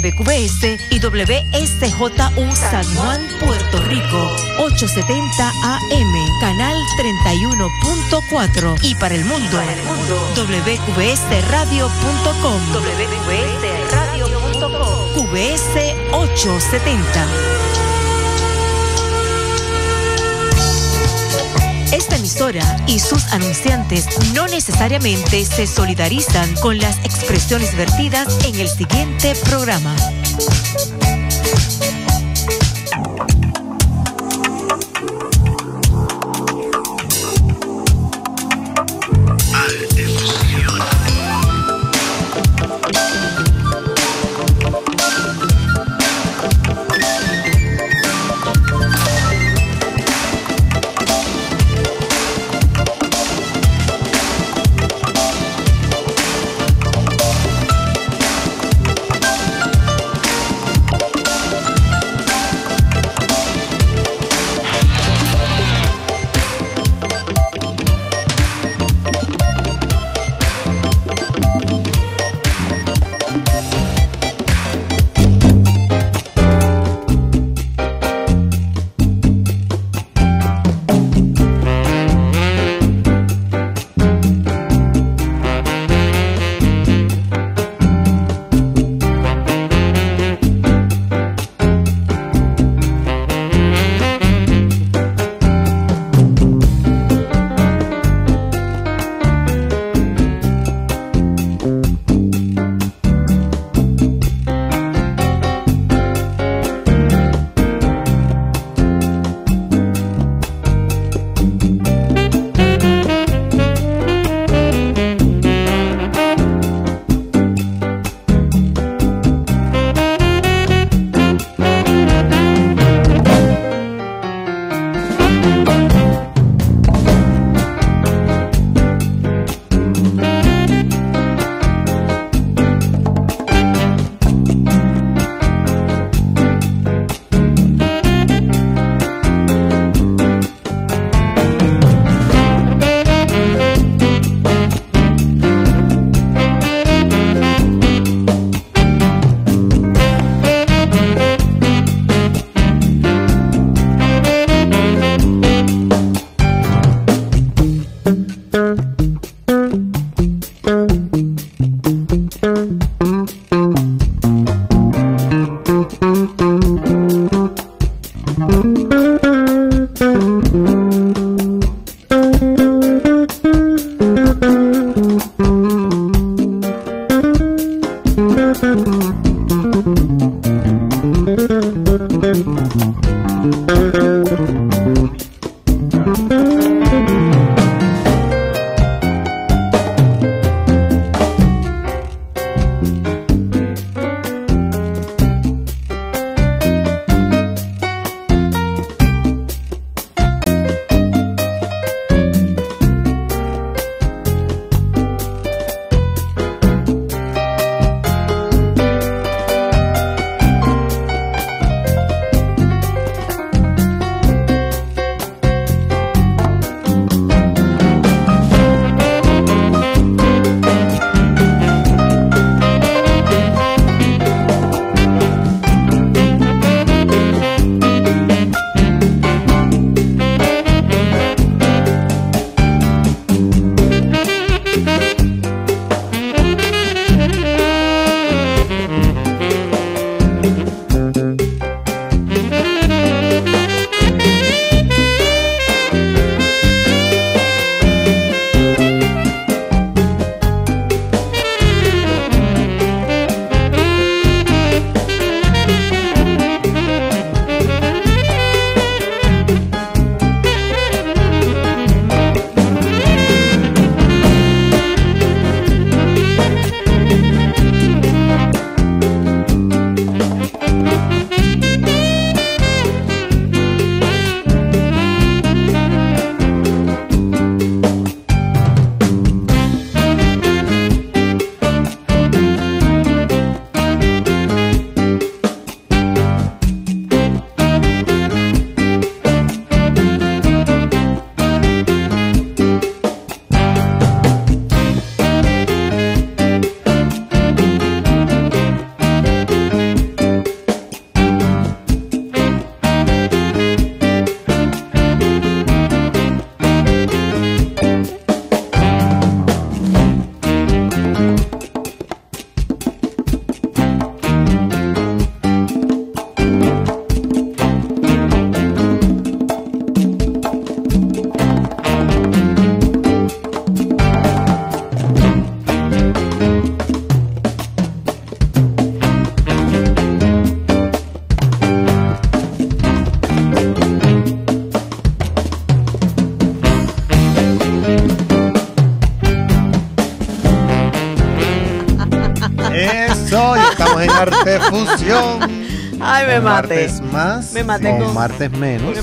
WQBS y WSJU San Juan, Puerto Rico, 870 AM, canal 31.4 y para el mundo, wqbsradio.com, wqbsradio.com, QBS 870. emisora y sus anunciantes no necesariamente se solidarizan con las expresiones vertidas en el siguiente programa. martes fusión. Ay, me mate. Martes más. Martes menos.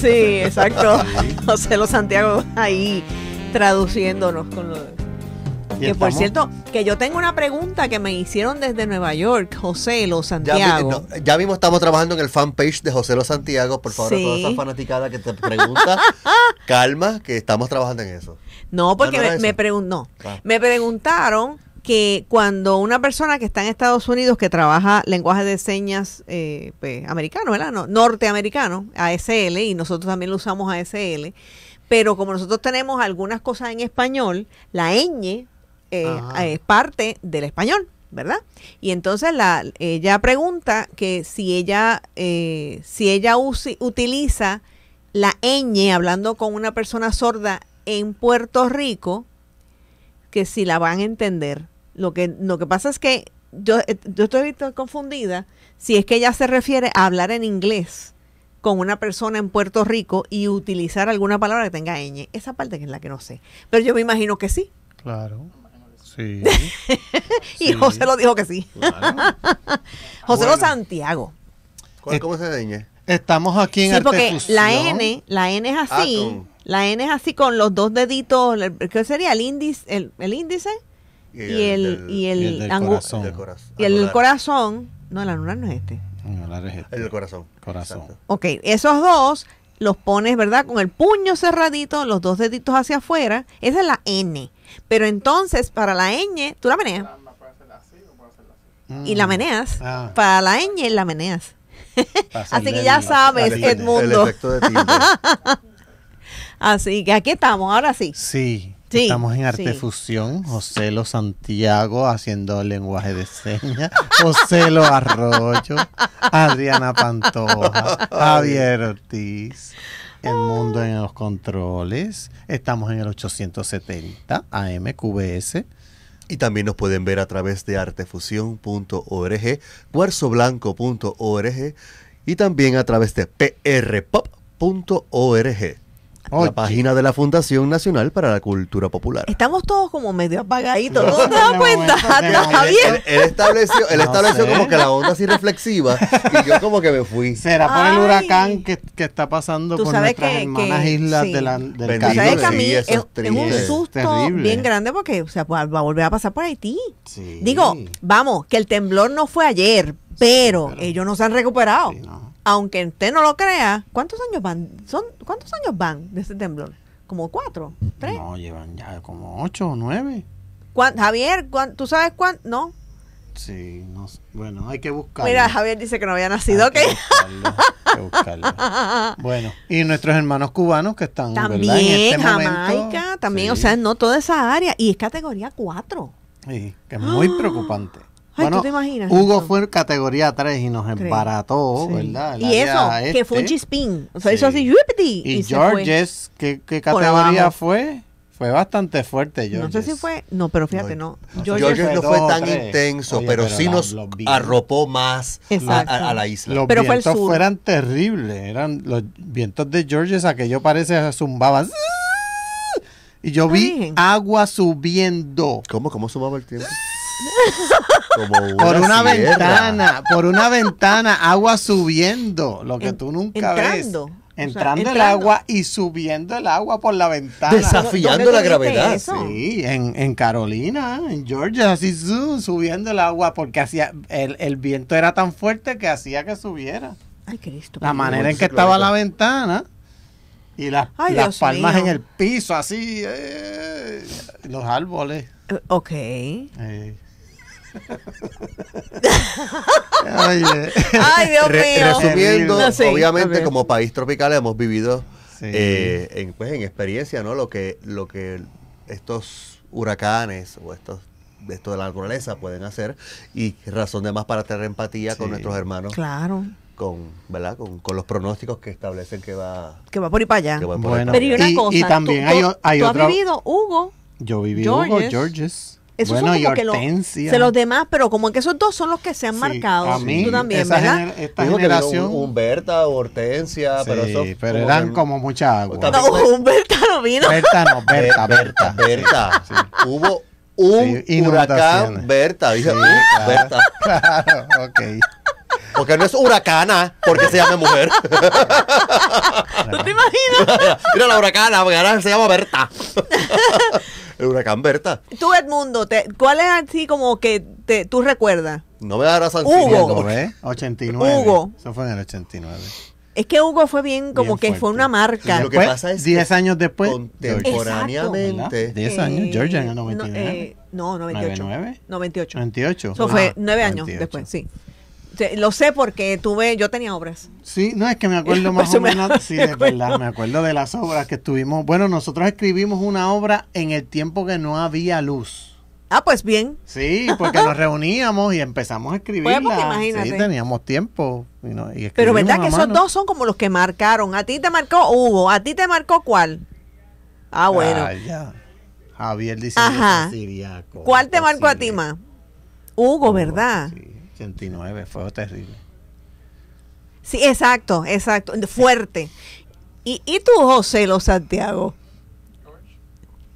Sí, exacto. José lo Santiago ahí traduciéndonos con lo Que por cierto, que yo tengo una pregunta que me hicieron desde Nueva York, José Lo Santiago. Ya, mismo estamos trabajando en el fanpage de José Los Santiago. Por favor, toda a fanaticada que te pregunta calma, que estamos trabajando en eso. No, porque me, preguntó me preguntaron que cuando una persona que está en Estados Unidos que trabaja lenguaje de señas eh, pues, americano, ¿verdad? norteamericano, ASL, y nosotros también lo usamos ASL, pero como nosotros tenemos algunas cosas en español, la ñ eh, es parte del español. ¿verdad? Y entonces la, ella pregunta que si ella, eh, si ella utiliza la ñ hablando con una persona sorda en Puerto Rico, que si la van a entender. Lo que, lo que pasa es que yo, eh, yo estoy confundida si es que ella se refiere a hablar en inglés con una persona en Puerto Rico y utilizar alguna palabra que tenga ñ. Esa parte que es la que no sé. Pero yo me imagino que sí. Claro. Sí. y José lo dijo que sí. José lo Santiago. ¿Cuál, eh, ¿Cómo se ñ? Estamos aquí en sí, porque la N, la N es ah, así. la N es así con los dos deditos, ¿qué sería? El índice, el, el índice y, el, y el, corazón. Y el corazón. No, el anular no es este. El es este. El corazón. Corazón. Ok, esos dos los pones, ¿verdad? Con el puño cerradito, los dos deditos hacia afuera. Esa es la N. Pero entonces, para la ñ, tú la meneas. Y la mm. meneas. Ah. Para la ñ, la meneas. así que ya sabes, Edmundo. Así que aquí estamos, ahora sí. Sí. Estamos en Artefusión, José Lo Santiago haciendo lenguaje de señas, Lo Arroyo, Adriana Pantoja, Javier Ortiz, El Mundo en los Controles. Estamos en el 870 QBS. Y también nos pueden ver a través de artefusión.org, cuarzoblanco.org y también a través de prpop.org la página de la Fundación Nacional para la Cultura Popular. Estamos todos como medio apagaditos. ¿No te das cuenta? Él, estableció, él estableció como que la onda así reflexiva y yo como que me fui. Será por el huracán que, que, está pasando con nuestras hermanas islas de la, del Caribe. ¿Tú sabes que a mí es, un susto bien grande porque o sea, va a volver a pasar por Haití. Digo, vamos, que el temblor no fue ayer, pero, ellos no se han recuperado. No aunque usted no lo crea, ¿cuántos años van? Son, ¿Cuántos años van de este temblor? ¿Como cuatro? ¿Tres? No, llevan ya como ocho o nueve. Javier, ¿tú sabes cuánto? No. Sí, no, bueno, hay que buscarlo. Mira, Javier dice que no había nacido, Que hay que buscarlo. Bueno, y nuestros hermanos cubanos que están también, en este Jamaica, también, o sea, no toda esa área, y es categoría cuatro. Sí, que es muy preocupante. Ay, ¿tú te imaginas? Hugo fue en categoría 3 y nos embarató, ¿verdad? y eso, que fue un este. chispín. O sea, sí. así, y, y Georges, ¿qué, ¿qué, categoría fue? Fue bastante fuerte, Georges. No sé si fue. No, pero fíjate, no. Georges, no fue tan intenso, pero, sí nos arropó más a, la isla. Los pero vientos fue terribles. Eran los vientos de Georges, yo parece zumbaban. Y yo vi agua subiendo. ¿Cómo? ¿Cómo sumaba el tiempo? por una ventana, por una ventana, agua subiendo, lo que tú nunca ves. Entrando, el agua y subiendo el agua por la ventana. Desafiando la gravedad. Sí, en, Carolina, en Georgia, así subiendo el agua porque hacía el, viento era tan fuerte que hacía que subiera. Ay, Cristo. La manera en que estaba la ventana y las, palmas en el piso, así, eh, los árboles. Eh, ok. Eh, eh. Ay, Dios mío. Resumiendo, obviamente como país tropical hemos vivido eh, en, pues, en experiencia, ¿no? Lo que, lo que estos huracanes o estos esto de la naturaleza pueden hacer y razón de más para tener empatía con nuestros hermanos. Claro. Con, ¿verdad? Con, los pronósticos que establecen que va que va por y para allá. también hay, has vivido Hugo. Yo viví Hugo Georges. Eso bueno, son como que los, los, demás, pero como que esos dos son los que se han marcado. A mí, tú también, ¿verdad? esta Digo generación. Que Humberta, Hortensia, pero eso. como eran como mucha agua. Humberta no vino. Berta no, Berta, eh, Berta. Berta. Hubo un huracán Berta. Dije, claro, uh, Berta. Claro, ok. Porque no es huracana, porque se llama mujer. ¿Tú te imaginas? Mira la huracana, porque ahora se llama Berta el huracán Berta. Tú, Edmundo, ¿cuál es así como que tú recuerdas? No me darás razón. Hugo. ¿eh? 89. Hugo. Eso fue en el 89. Es que Hugo fue bien, como que fue una marca. Lo que pasa es 10 años después, contemporáneamente. 10 años, eh, Georgia en el 99. No, 98. 99, 98. 98. Eso fue 9 años después, sí. Lo sé porque tuve, yo tenía obras. Sí, no, es que me acuerdo más o menos, sí, de verdad, me acuerdo de las obras que estuvimos. Bueno, nosotros escribimos una obra en el tiempo que no había luz. Ah, pues bien. Sí, porque nos reuníamos y empezamos a pues, escribir Sí, teníamos tiempo. no, Pero verdad que esos dos son como los que marcaron. A ti te marcó Hugo, a ti te marcó cuál. Ah, bueno. Ah, Javier dice Ajá. ¿Cuál te marcó a ti más? Hugo, ¿verdad? Sí fue terrible. Sí, exacto, exacto, fuerte. ¿Y, y tú, José lo Santiago?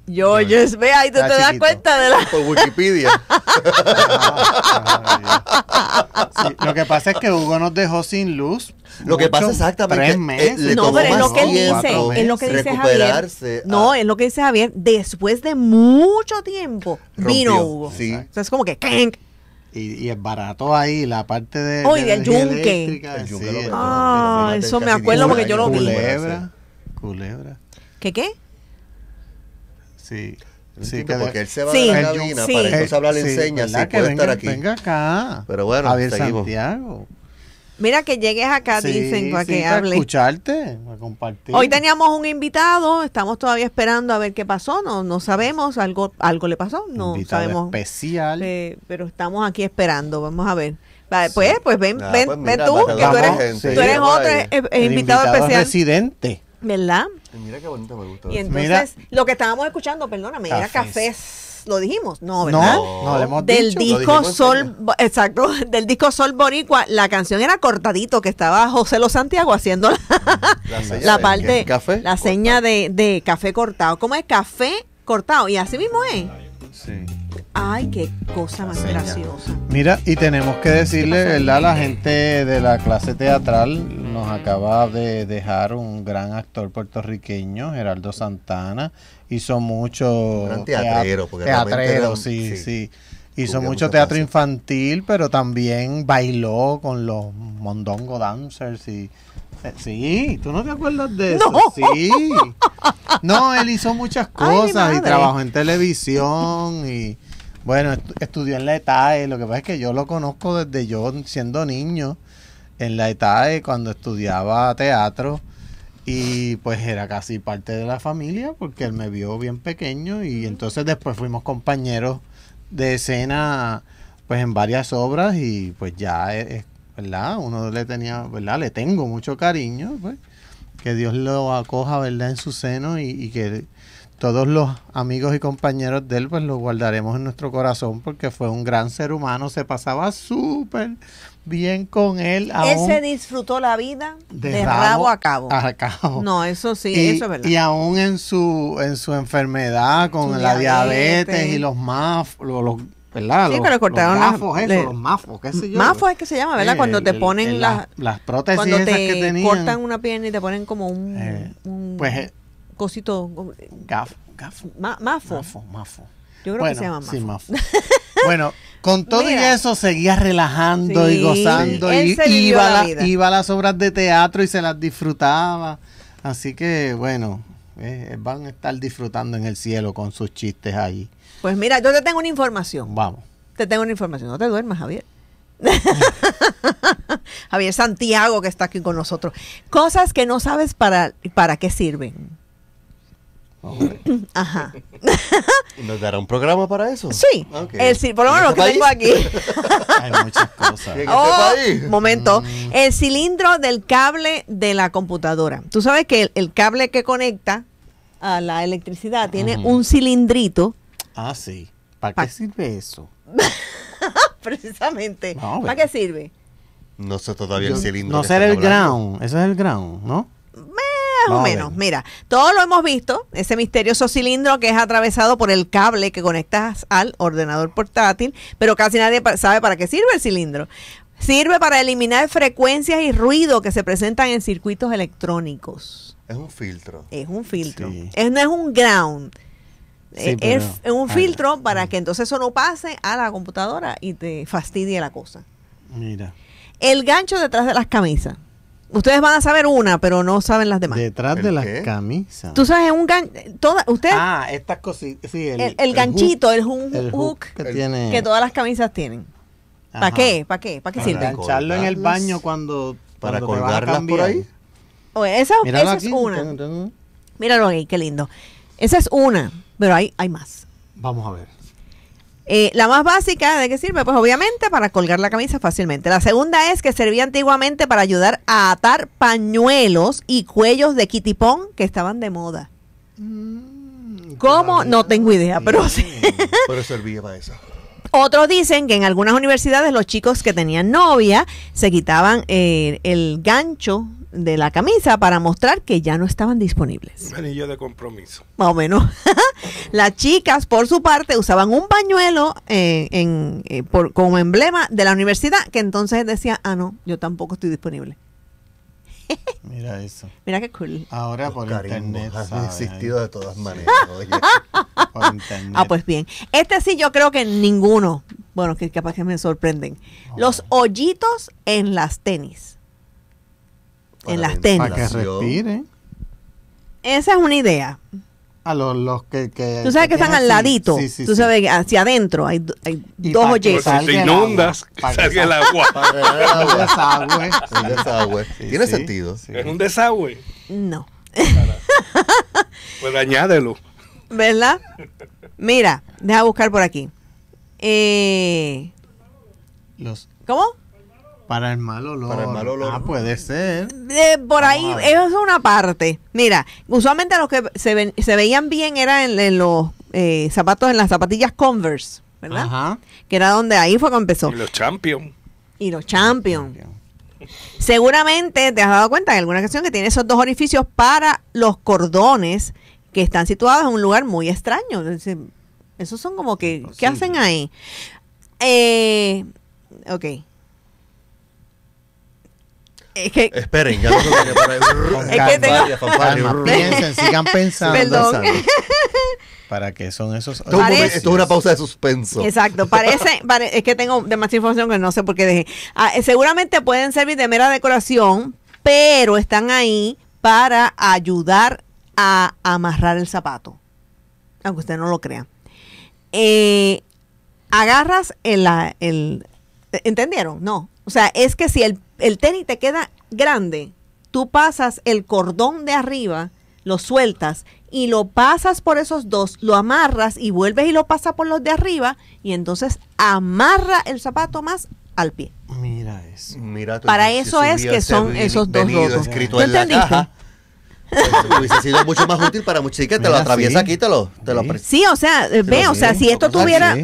Yo, yo, ve ahí tú te das cuenta de la. Por Wikipedia. lo que pasa es que Hugo nos dejó sin luz. Lo que pasa exactamente. Tres meses. no, pero es lo que dice. Es lo que dice Javier. No, es lo que dice Javier. Después de mucho tiempo vino Hugo. Sí. O sea, es como que y, y es barato ahí la parte de. ¡Uy, oh, del yunque. ah, eso me acuerdo porque yo lo vi. Culebra. Culebra. ¿Qué qué? Sí. Sí, que porque él se va a de la cabina sí. para entonces eh, hablar le enseña Sí, puede venga, estar aquí. Venga acá. Pero bueno, a ver, seguimos. Santiago. Mira que llegues acá, dicen, para sí, que para escucharte, para compartir. Hoy teníamos un invitado, estamos todavía esperando a ver qué pasó, no, no sabemos, algo, algo le pasó, no invitado sabemos. Especial. Eh, pero estamos aquí esperando, vamos a ver. pues, pues ven, ah, ven, pues ven tú, que tú eres, tú eres otro invitado, especial. residente. ¿Verdad? Mira qué bonito me gusta. Y entonces, lo que estábamos escuchando, perdóname, era cafés lo dijimos, no, ¿verdad? No, no lo hemos del disco Sol, exacto, del disco Sol Boricua, la canción era cortadito que estaba José Los Santiago haciendo la, parte, la seña de, de café cortado. ¿Cómo es café cortado? Y así mismo es. Sí. Ay, qué cosa más graciosa. Mira, y tenemos que decirle, ¿verdad? La gente de la clase teatral nos acaba de dejar un gran actor puertorriqueño, Geraldo Santana. Hizo mucho gran porque sí, sí. Hizo mucho teatro infantil, pero también bailó con los Mondongo Dancers y eh, Sí, ¿tú no te acuerdas de eso? No. Sí. No, él hizo muchas cosas y trabajó en televisión y bueno, estudió en la ETAE, e, lo que pasa es que yo lo conozco desde yo siendo niño, en la ETAE e, cuando estudiaba teatro y pues era casi parte de la familia porque él me vio bien pequeño y entonces después fuimos compañeros de escena pues en varias obras y pues ya es, e, verdad uno le tenía verdad le tengo mucho cariño pues que Dios lo acoja verdad en su seno y, y que todos los amigos y compañeros de él, pues lo guardaremos en nuestro corazón porque fue un gran ser humano, se pasaba súper bien con él. Él se disfrutó la vida de, rabo, a cabo. No, eso sí, eso es verdad. Y aún en su, en su enfermedad, con la diabetes. y los mafos, los, ¿verdad? Sí, pero cortaron los mafos, eso, los mafos, qué sé yo. Mafos es que se llama, ¿verdad? cuando te ponen las, las prótesis cuando te que tenían. cortan una pierna y te ponen como un, eh, un pues cosito. Gaf, gafo. mafo. Mafo, Yo creo que se llama mafo. bueno, con todo y eso seguía relajando y gozando y iba, iba a las obras de teatro y se las disfrutaba. Así que bueno, eh, van a estar disfrutando en el cielo con sus chistes ahí. Pues mira, yo te tengo una información. Vamos. Te tengo una información. No te duermas, Javier. Javier Santiago que está aquí con nosotros. Cosas que no sabes para, para qué sirven. Ajá. ¿Nos dará un programa para eso? Sí. por lo menos lo este que tengo aquí. Hay muchas cosas. Este oh, momento. Mm. El cilindro del cable de la computadora. Tú sabes que el, cable que conecta a la electricidad tiene un cilindrito. Ah, sí. ¿Para qué sirve eso? Precisamente. ¿Para qué sirve? No sé todavía el cilindro. No sé el ground. Eso es el ground, ¿no? Más o menos, mira, todo lo hemos visto, ese misterioso cilindro que es atravesado por el cable que conectas al ordenador portátil, pero casi nadie sabe para qué sirve el cilindro. Sirve para eliminar frecuencias y ruido que se presentan en circuitos electrónicos. Es un filtro. Es un filtro. no es un ground. Eh, es, un filtro para mm. que entonces eso no pase a la computadora y te fastidie la cosa. Mira. El gancho detrás de las camisas. Ustedes van a saber una, pero no saben las demás. Detrás de las camisas. Tú sabes, un gan... usted, Ah, estas cositas. el, ganchito, es un hook, que, todas las camisas tienen. ¿Para qué? ¿Para qué? ¿Para qué sirve? Para engancharlo en el baño cuando, para cuando colgarlas por ahí. Oh, esa, es una. Míralo ahí, qué lindo. Esa es una, pero hay, hay más. Vamos a ver. Eh, la más básica, ¿de qué sirve? Pues obviamente para colgar la camisa fácilmente. La segunda es que servía antiguamente para ayudar a atar pañuelos y cuellos de kitipón que estaban de moda. Mm, ¿Cómo? No tengo idea, pero mm, sí. Pero servía para eso. Otros dicen que en algunas universidades los chicos que tenían novia se quitaban eh, el gancho de la camisa para mostrar que ya no estaban disponibles. Un anillo de compromiso. Más o menos. Las chicas, por su parte, usaban un pañuelo eh, eh, como emblema de la universidad que entonces decía, ah, no, yo tampoco estoy disponible. Mira eso. Mira qué cool. Ahora por internet. ha existido de todas maneras. Ah, pues bien. Este sí yo creo que ninguno. Bueno, que capaz que me sorprenden. Los hoyitos en las tenis en las tiendas. Para que respiren. Esa es una idea. A los, los que, que, Tú sabes que, están al ladito. Sí, sí, Tú sabes que hacia adentro hay, hay dos ollejas. Si se inundas, salga el agua. desagüe. un desagüe. Tiene sentido. Es un desagüe. No. pues añádelo. ¿Verdad? Mira, deja buscar por aquí. Eh, los, ¿Cómo? Para el mal olor. Para el mal olor. Ah, puede ser. Eh, por ahí, eso es una parte. Mira, usualmente los que se, veían bien eran en, los eh, zapatos, en las zapatillas Converse, ¿verdad? Ajá. Que era donde ahí fue que empezó. Y los Champions. Y los Champions. Seguramente te has dado cuenta en alguna ocasión que tiene esos dos orificios para los cordones que están situados en un lugar muy extraño. Esos son como que, ¿qué hacen ahí? Eh, ok Esperen, ya no piensen, sigan pensando. Perdón. ¿Para qué son esos? Esto, es una pausa de suspenso. Exacto. Parece, es que tengo demasiada información que no sé por qué dejé. Ah, eh, seguramente pueden servir de mera decoración, pero están ahí para ayudar a amarrar el zapato. Aunque usted no lo crea. Eh, agarras el, el, ¿Entendieron? No. O sea, es que si el el tenis te queda grande, tú pasas el cordón de arriba, lo sueltas y lo pasas por esos dos, lo amarras y vuelves y lo pasas por los de arriba y entonces amarra el zapato más al pie. Mira eso. Mira Para eso es que son esos dos rotos. ¿Tú entendiste? Hubiese sido mucho más útil para muchos que te lo atraviesa aquí, te lo, te lo Sí, o sea, ve, o sea, si esto tuviera.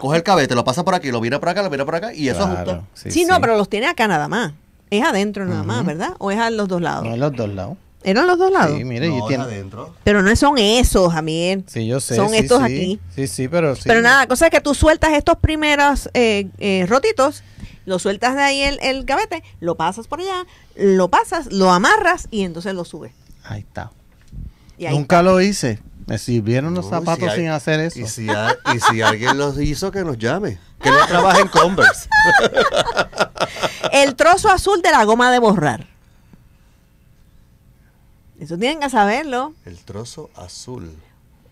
coge el cabete, lo pasa por aquí, lo viene por acá, lo viene por acá y eso Si Sí, no, pero los tiene acá nada más. Es adentro nada más, ¿verdad? ¿O es a los dos lados? No, a los dos lados. ¿Eran los dos lados? Pero no son esos, también Sí, yo sé. Son estos aquí. Sí, sí, pero sí. Pero nada, cosa es que tú sueltas estos primeros eh, eh, rotitos, lo sueltas de ahí el, el lo pasas por allá, lo pasas, lo amarras y entonces lo subes. Ahí está. Nunca lo hice. Me sirvieron los zapatos sin hacer eso. Y si, alguien los hizo, que los llame. Que no trabaje en Converse. El trozo azul de la goma de borrar. Eso tienen que saberlo. El trozo azul.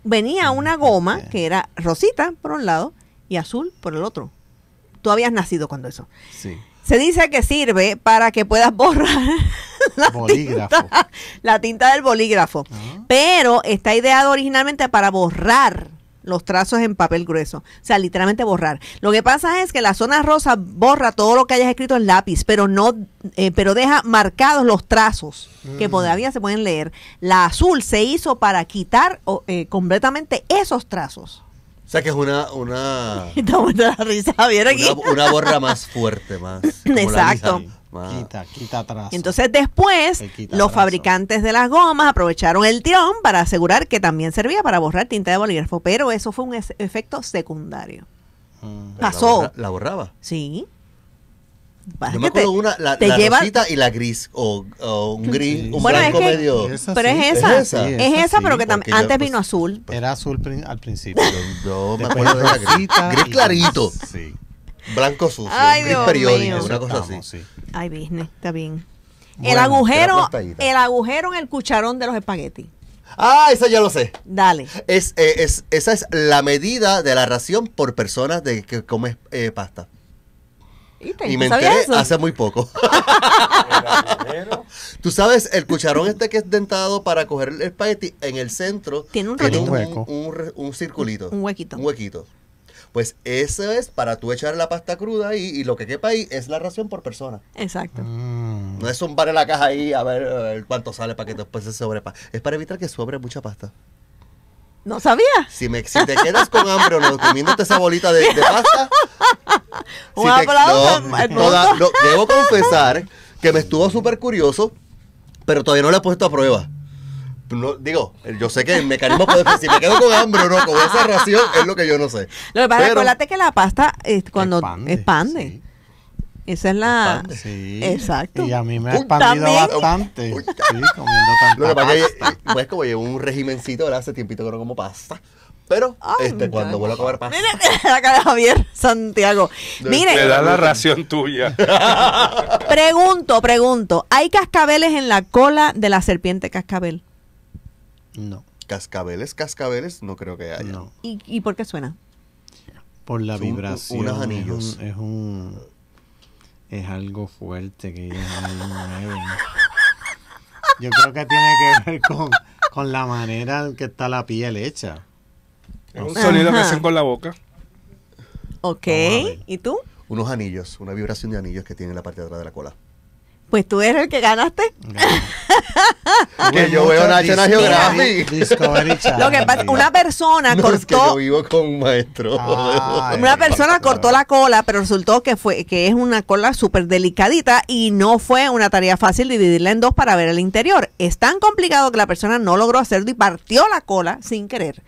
Venía mm, una goma que era rosita por un lado y azul por el otro. Tú habías nacido cuando eso. Sí. Se dice que sirve para que puedas borrar la Tinta, la tinta del bolígrafo. Ah. Pero está ideado originalmente para borrar los trazos en papel grueso. O sea, literalmente borrar. Lo que pasa es que la zona rosa borra todo lo que hayas escrito en lápiz, pero no, eh, pero deja marcados los trazos que mm. todavía se pueden leer. La azul se hizo para quitar eh, completamente esos trazos. O sea que es una una, una, una borra más fuerte, más. Exacto. Quita, ah. quita atrás. entonces después los fabricantes de las gomas aprovecharon el tirón para asegurar que también servía para borrar tinta de bolígrafo, pero eso fue un efecto secundario. Mm. Pasó. La, borraba. Sí. me te, una, la, y la gris, o, un gris, un bueno, es medio. pero es esa, es esa, pero que antes pues vino azul. Era azul al principio. Yo, me acuerdo de la gris, gris clarito. Sí. Blanco sucio, Ay, periódico, una cosa así. Ay, business, está bien. el agujero, el agujero en el cucharón de los espaguetis. Ah, eso ya lo sé. Dale. Es, eh, esa es la medida de la ración por persona de que come eh, pasta. Y, me enteré hace muy poco. Tú sabes, el cucharón este que es dentado para coger el espagueti en el centro tiene un, un circulito. Un huequito. Un huequito. Pues eso es para tú echar la pasta cruda y lo que quepa ahí es la ración por persona. Exacto. Mm. No es zumbar en la caja ahí a ver, cuánto sale para que después se sobrepa. Es para evitar que sobre mucha pasta. No sabía. Si, me, te quedas con hambre o no, comiéndote esa bolita de, pasta. debo confesar que me estuvo súper curioso, pero todavía no le he puesto a prueba digo, yo sé que el mecanismo puede ser, si me quedo con hambre o no, con esa ración es lo que yo no sé. Lo que pasa es que la pasta cuando expande. Esa es la. Exacto. Y a mí me ha expandido bastante. comiendo Lo que pasa es que, pues, como llevo un regimencito, hace tiempito que no como pasta. Pero este, cuando vuelvo a comer pasta. Mira, la cara de Javier Santiago. Mire. Le da la ración tuya. pregunto, pregunto. ¿Hay cascabeles en la cola de la serpiente cascabel? No. Cascabeles, cascabeles, no creo que haya. ¿Y, por qué suena? Por la vibración. unos anillos. Es un, es, algo fuerte que ellos Yo creo que tiene que ver con, con la manera en que está la piel hecha. Es un sonido que hacen con la boca. Ok, ¿y tú? Unos anillos, una vibración de anillos que tiene en la parte de atrás de la cola. Pues tú eres el que ganaste. yo veo National Geographic. Lo que una persona cortó. yo vivo con maestro. Ah, una persona cortó la cola, pero resultó que fue que es una cola súper delicadita y no fue una tarea fácil dividirla en dos para ver el interior. Es tan complicado que la persona no logró hacerlo y partió la cola sin querer.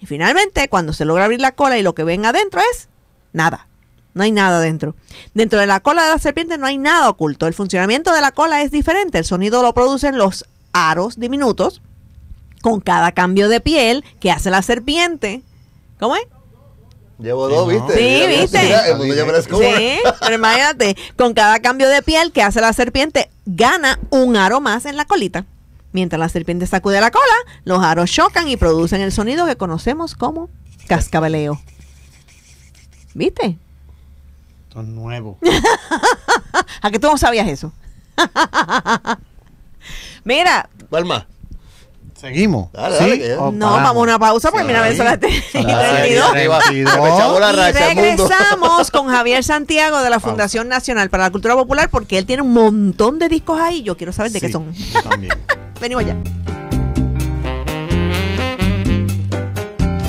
Y finalmente, cuando se logra abrir la cola y lo que ven adentro es nada no hay nada dentro. Dentro de la cola de la serpiente no hay nada oculto. El funcionamiento de la cola es diferente. El sonido lo producen los aros diminutos con cada cambio de piel que hace la serpiente. ¿Cómo es? Llevo dos, ¿viste? Sí, ¿viste? pero imagínate, con cada cambio de piel que hace la serpiente, gana un aro más en la colita. Mientras la serpiente sacude la cola, los aros chocan y producen el sonido que conocemos como cascabeleo. ¿Viste? Esto nuevos. nuevo. ¿A qué tú no sabías eso? Mira. Palma. Seguimos. Dale, dale, oh, No, vamos a una pausa porque mira, eso la regresamos con Javier Santiago de la Fundación Nacional para la Cultura Popular porque él tiene un montón de discos ahí. Yo quiero saber de qué son. Venimos ya.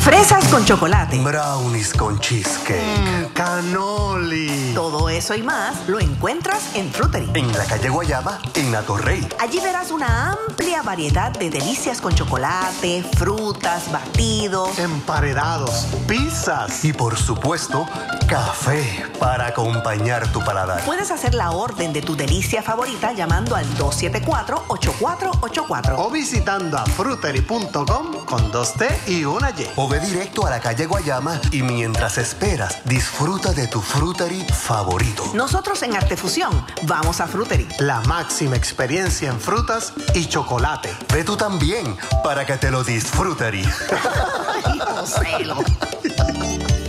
Fresas con chocolate. Brownies con cheesecake. Mm. Canoli. Todo eso y más lo encuentras en Fruteri, En la calle Guayaba, en Atorrey. Allí verás una amplia variedad de delicias con chocolate, frutas, batidos, emparedados, pizzas y por supuesto, café para acompañar tu paladar. Puedes hacer la orden de tu delicia favorita llamando al 274-8484 o visitando a frutery.com con 2T y una Y directo a la calle Guayama y mientras esperas, disfruta de tu fruteri favorito. Nosotros en Artefusión vamos a Fruteri. La máxima experiencia en frutas y chocolate. Ve tú también para que te lo disfruteri.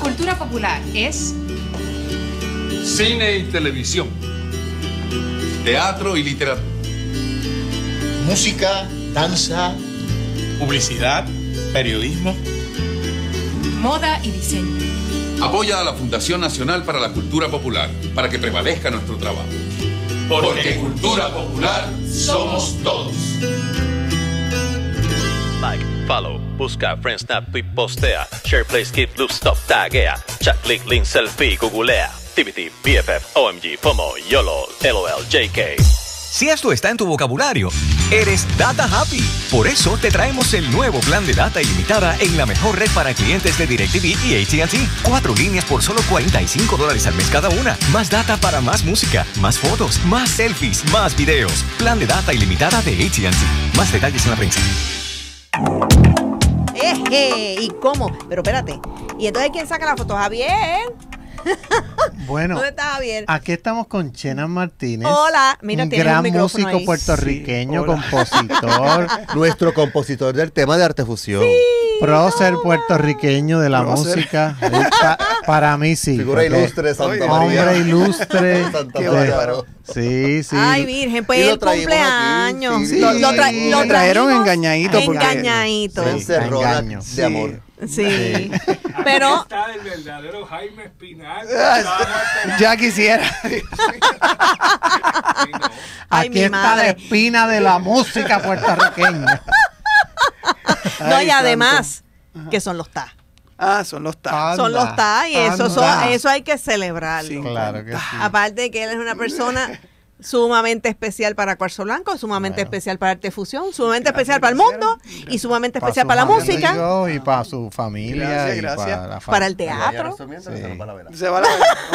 Cultura popular es cine y televisión, teatro y literatura, música, danza, publicidad, periodismo moda y diseño. Apoya a la Fundación Nacional para la Cultura Popular para que prevalezca nuestro trabajo. Porque, cultura popular somos todos. Like, follow, busca, friend, snap, tweet, postea, share, play, skip, loop, stop, taguea, chat, click, link, selfie, googlea, TBT, BFF, OMG, FOMO, YOLO, LOL, JK. Si esto está en tu vocabulario eres Data Happy. Por eso te traemos el nuevo plan de data ilimitada en la mejor red para clientes de DirecTV y ATT. Cuatro líneas por solo 45 dólares al mes cada una. Más data para más música, más fotos, más selfies, más videos. Plan de data ilimitada de ATT. Más detalles en la prensa. Eje, ¿Y cómo? Pero espérate. ¿Y entonces quién saca la foto? Javier. Bueno, Aquí estamos con Chena Martínez. Hola, un gran músico puertorriqueño, compositor. Nuestro compositor del tema de Artefusión, fusión. puertorriqueño de la música. para mí sí. Figura ilustre de Santa María. Hombre ilustre. Este, sí, sí. Ay, Virgen, pues el cumpleaños. lo, trajeron engañadito. de amor. Sí. Pero. Aquí está el verdadero Jaime Espinal. Ah, ya quisiera. Aquí está la espina de la música puertorriqueña. No, y además, que son los TA. Ah, son los TA. son los TA y eso, eso hay que celebrarlo Sí, claro que sí. Aparte de que él es una persona sumamente especial para Cuarzo Blanco, sumamente especial para Arte Fusión, sumamente especial para el mundo y sumamente especial para la música. Y para su familia. Gracias, gracias. Para, para, el teatro. Se va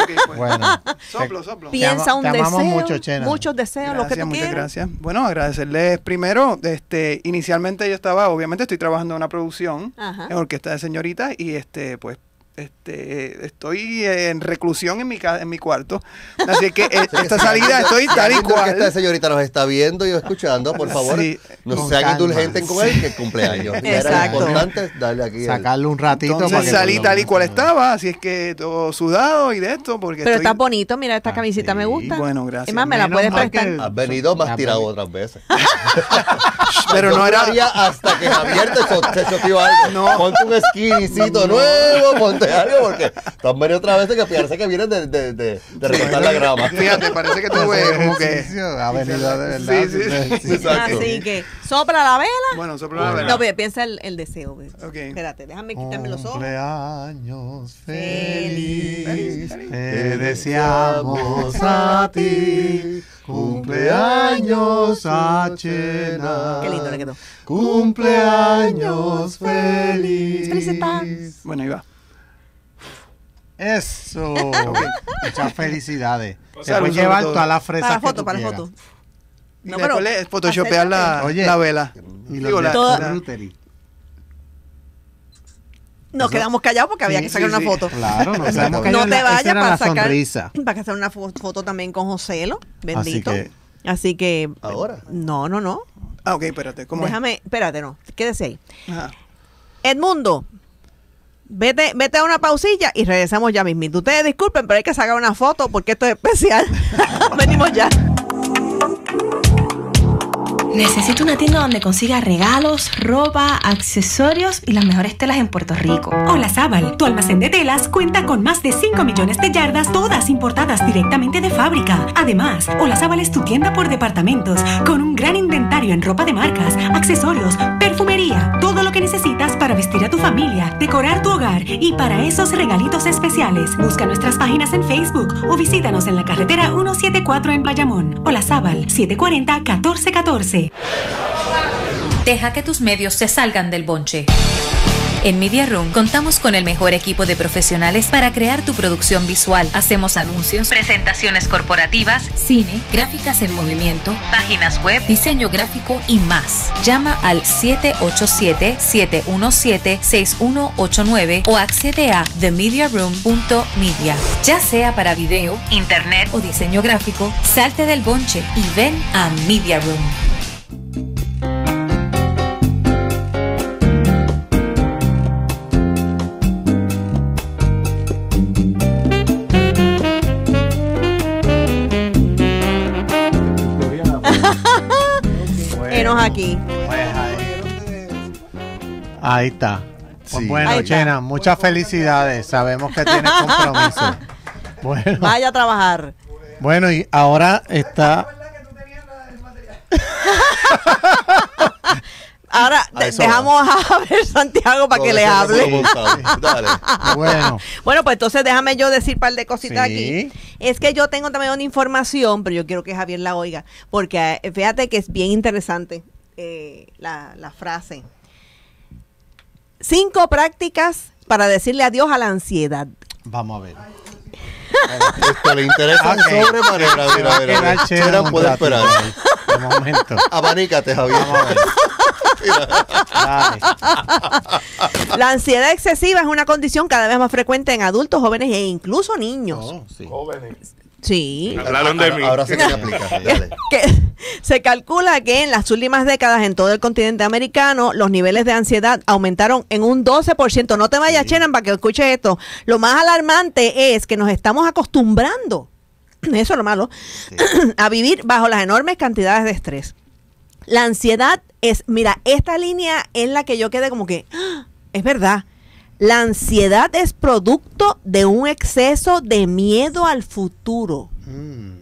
pues. soplo, soplo. Piensa un deseo. muchos deseos, lo que tú muchas Gracias. Bueno, agradecerles primero. este Inicialmente yo estaba, obviamente estoy trabajando en una producción en Orquesta de Señoritas y este pues este, estoy en reclusión en mi, en mi cuarto. Así que eh, esta salida estoy tal y cual. esta señorita nos está viendo y escuchando, por favor. no sean indulgentes con él, que cumple cumpleaños. Era importante darle aquí. Sacarle un ratito. para salí tal y cual estaba, así es que todo sudado y de esto. Porque Pero está bonito, mira, esta ah, camisita me gusta. Bueno, gracias. más, me la puedes prestar. Has venido más tirado otras veces. Pero no era. hasta que Javier te, te algo. Ponte un skinisito nuevo, ponte porque están venidos otra vez que parece que vienen de, recortar la grama. Fíjate, parece que te como que. Ha venido de verdad. Sí, sí, ah, Así que, sopla la vela. Bueno, sopla la vela. No, piensa el, deseo. Espérate, déjame quitarme los ojos. Cumpleaños feliz. Te deseamos a ti. Cumpleaños Chena. Qué lindo le quedó. Cumpleaños feliz. Felicitas. Bueno, ahí va. Eso. Muchas felicidades. O sea, Se llevar todas las fresas. Para la foto, para la foto. No, pero es photoshopear la, la vela. Y los la, toda... nos quedamos callados porque había que sacar una foto. Claro, nos quedamos callados. No te vayas para sacar sonrisa. para hacer una foto también con Joselo, bendito. Así que, ahora. No, no, no. Ah, ok, espérate, ¿cómo Déjame, espérate, no. Quédese ahí. Edmundo, Vete, vete a una pausilla y regresamos ya mismito. Ustedes disculpen, pero hay que sacar una foto porque esto es especial. Venimos ya. Necesito una tienda donde consiga regalos, ropa, accesorios y las mejores telas en Puerto Rico. Hola Zaval. tu almacén de telas cuenta con más de 5 millones de yardas, todas importadas directamente de fábrica. Además, Hola Zaval es tu tienda por departamentos, con un gran inventario en ropa de marcas, accesorios, perfumería, todo lo que necesitas para vestir a tu familia, decorar tu hogar y para esos regalitos especiales. Busca nuestras páginas en Facebook o visítanos en la carretera 174 en Bayamón. Hola Zaval, 740-1414. Deja que tus medios se salgan del bonche. En Media Room contamos con el mejor equipo de profesionales para crear tu producción visual. Hacemos anuncios, presentaciones corporativas, cine, gráficas en movimiento, páginas web, diseño gráfico y más. Llama al 787-717-6189 o accede a themediaroom.media. Ya sea para video, internet o diseño gráfico, salte del bonche y ven a Media Room. aquí. ahí. está. Pues bueno, Chena, muchas felicidades. Sabemos que tienes compromiso. Vaya a trabajar. Bueno, y ahora está. Ahora dejamos a ver Santiago para que le hable. bueno. bueno, pues entonces déjame yo decir un par de cositas aquí. Es que yo tengo también una información, pero yo quiero que Javier la oiga, porque eh, fíjate que es bien interesante. Eh, la, frase. Cinco prácticas para decirle adiós a la ansiedad. Vamos a ver. Javier. La ansiedad excesiva es una condición cada vez más frecuente en adultos, jóvenes e incluso niños. Oh, Sí. Ah, ah, ahora, aplica. se calcula que en las últimas décadas en todo el continente americano los niveles de ansiedad aumentaron en un 12%. No te vayas, Chenan, para que escuche esto. Lo más alarmante es que nos estamos acostumbrando, eso es lo malo, a vivir bajo las enormes cantidades de estrés. La ansiedad es, mira, esta línea es la que yo quedé como que, ¡Ah! es verdad la ansiedad es producto de un exceso de miedo al futuro. Mm.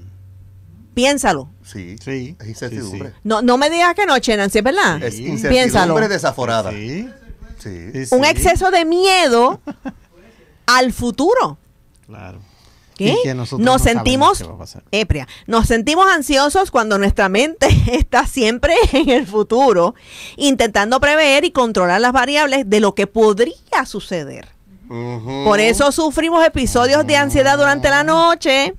Piénsalo. Sí, sí. Es incertidumbre. No, no me digas que no, Chenan, ¿sí es verdad. Sí. Es incertidumbre desaforada. desaforada. Sí. Un exceso de miedo al futuro. Claro nos sentimos Nos sentimos ansiosos cuando nuestra mente está siempre en el futuro, intentando prever y controlar las variables de lo que podría suceder. Por eso sufrimos episodios de ansiedad durante la noche,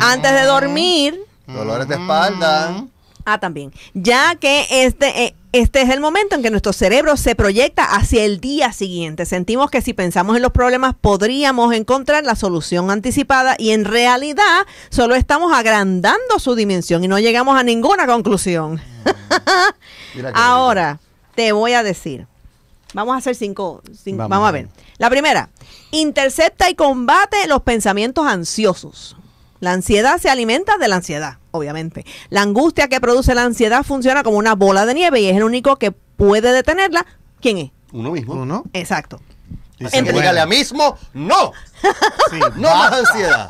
antes de dormir. Dolores de espalda. Ah, también. Ya que este, eh, este es el momento en que nuestro cerebro se proyecta hacia el día siguiente. Sentimos que si pensamos en los problemas podríamos encontrar la solución anticipada y en realidad solo estamos agrandando su dimensión y no llegamos a ninguna conclusión. Ahora, te voy a decir. Vamos a hacer cinco. vamos a ver. La primera, intercepta y combate los pensamientos ansiosos. La ansiedad se alimenta de la ansiedad, obviamente. La angustia que produce la ansiedad funciona como una bola de nieve y es el único que puede detenerla. ¿Quién es? Uno mismo. Uno. Exacto. diga dígale a mismo, no. no más ansiedad.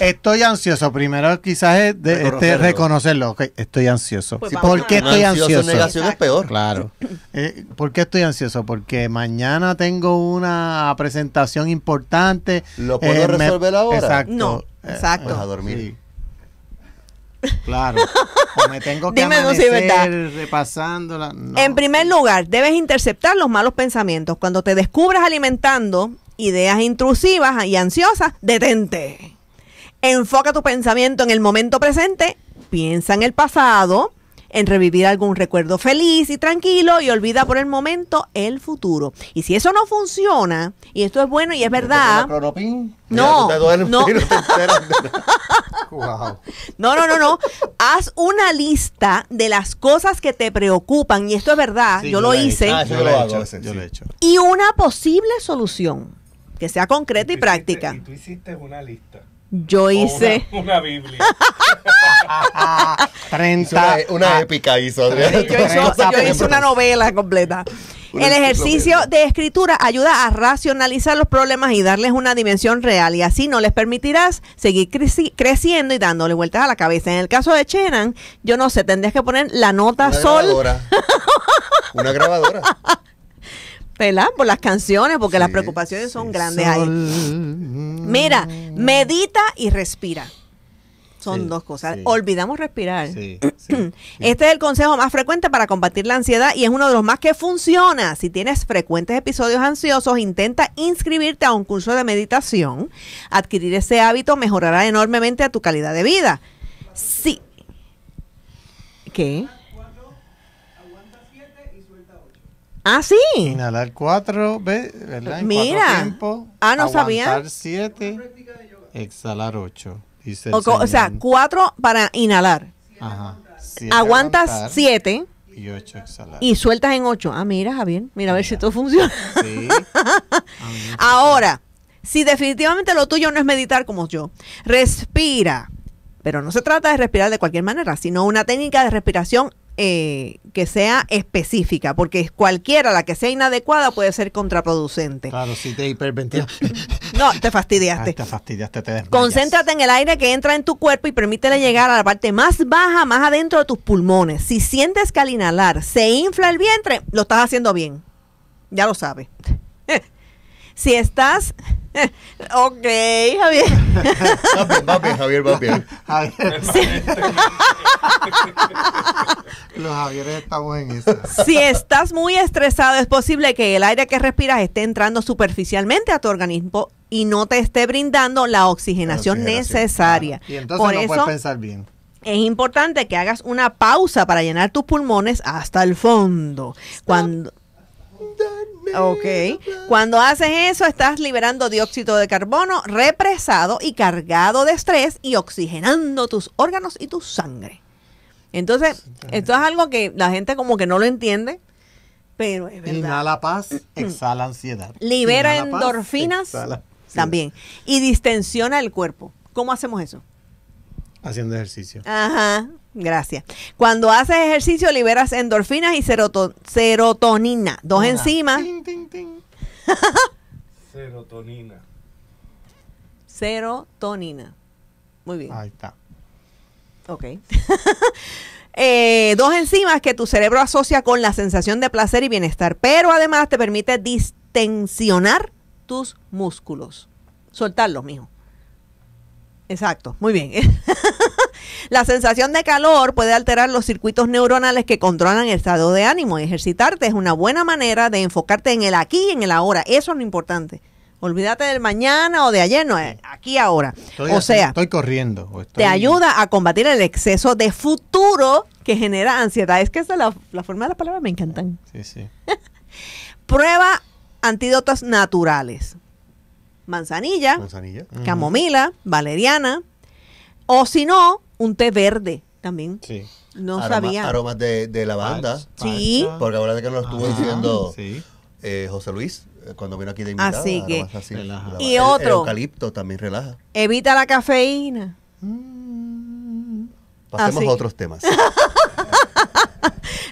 Estoy ansioso. Primero quizás es de, este, reconocerlo. estoy ansioso. Pues ¿Por qué estoy ansioso? ansioso? negación es peor. Claro. Eh, ¿Por qué estoy ansioso? Porque mañana tengo una presentación importante. ¿Lo puedo eh, resolver ahora? Exacto. No. Exacto. a dormir. Claro. O me tengo que ir repasando En primer lugar, debes interceptar los malos pensamientos. Cuando te descubras alimentando ideas intrusivas y ansiosas, detente. Enfoca tu pensamiento en el momento presente, piensa en el pasado, en revivir algún recuerdo feliz y tranquilo y olvida por el momento el futuro. Y si eso no funciona, y esto es bueno y es verdad. No, no. No, no, no, no. Haz una lista de las cosas que te preocupan. Y esto es verdad. yo, lo hice. yo, hecho, Y una posible solución que sea concreta y, práctica. tú hiciste una lista. Yo hice. Una, Biblia. 30. una, épica hizo. yo, hice una novela completa. El ejercicio de escritura ayuda a racionalizar los problemas y darles una dimensión real y así no les permitirás seguir creciendo y dándole vueltas a la cabeza. En el caso de Chenan, yo no sé, tendrías que poner la nota una sol. Grabadora. una grabadora. Por las canciones, porque las preocupaciones son grandes ahí. Mira, medita y respira. Son dos cosas. Olvidamos respirar. Este es el consejo más frecuente para combatir la ansiedad y es uno de los más que funciona. Si tienes frecuentes episodios ansiosos, intenta inscribirte a un curso de meditación. Adquirir ese hábito mejorará enormemente a tu calidad de vida. Sí. ¿Qué? Ah, sí. Inhalar cuatro ¿verdad? Mira. Ah, no sabía. Aguantar siete. Exhalar ocho. o, sea, cuatro para inhalar. Ajá. Aguantas siete. Y ocho exhalar. Y sueltas en ocho. Ah, mira, Javier. Mira, a ver si todo funciona. Sí. Ahora, si definitivamente lo tuyo no es meditar como yo, respira. Pero no se trata de respirar de cualquier manera, sino una técnica de respiración eh, que sea específica, porque cualquiera, la que sea inadecuada, puede ser contraproducente. Claro, si te hiperventilas. No, te fastidiaste. Ah, te fastidiaste, te Concéntrate en el aire que entra en tu cuerpo y permítele llegar a la parte más baja, más adentro de tus pulmones. Si sientes que al inhalar se infla el vientre, lo estás haciendo bien. Ya lo sabes. si estás ok, Javier. Javier, Javier. Los Javieres estamos en eso. Si estás muy estresado, es posible que el aire que respiras esté entrando superficialmente a tu organismo y no te esté brindando la oxigenación, necesaria. Y entonces no puedes pensar bien es importante que hagas una pausa para llenar tus pulmones hasta el fondo. Cuando Ok. Cuando haces eso, estás liberando dióxido de carbono represado y cargado de estrés y oxigenando tus órganos y tu sangre. Entonces, esto es algo que la gente como que no lo entiende, pero es verdad. Inhala paz, exhala ansiedad. Libera endorfinas también y distensiona el cuerpo. ¿Cómo hacemos eso? Haciendo ejercicio. Ajá, gracias. Cuando haces ejercicio liberas endorfinas y serotonina, dos enzimas. serotonina. Serotonina. Muy bien. Ahí está. Ok. Eh, dos enzimas que tu cerebro asocia con la sensación de placer y bienestar, pero además te permite distensionar tus músculos. Soltarlos, mijo. Exacto, muy bien. la sensación de calor puede alterar los circuitos neuronales que controlan el estado de ánimo. Ejercitarte es una buena manera de enfocarte en el aquí y en el ahora. Eso es lo importante. Olvídate del mañana o de ayer, no, aquí ahora. o sea, estoy corriendo. Te ayuda a combatir el exceso de futuro que genera ansiedad. Es que esa es la, forma de la palabra, me encantan. Sí, sí. Prueba antídotos naturales manzanilla, camomila, valeriana, o si no, un té verde también. Sí. No sabía. Aromas de, de lavanda. sí. Porque ahora que nos estuvo ah. diciendo eh, José Luis eh, cuando vino aquí de invitado. Así que. Y otro. El eucalipto también relaja. Evita la cafeína. Mm. pasemos a otros temas.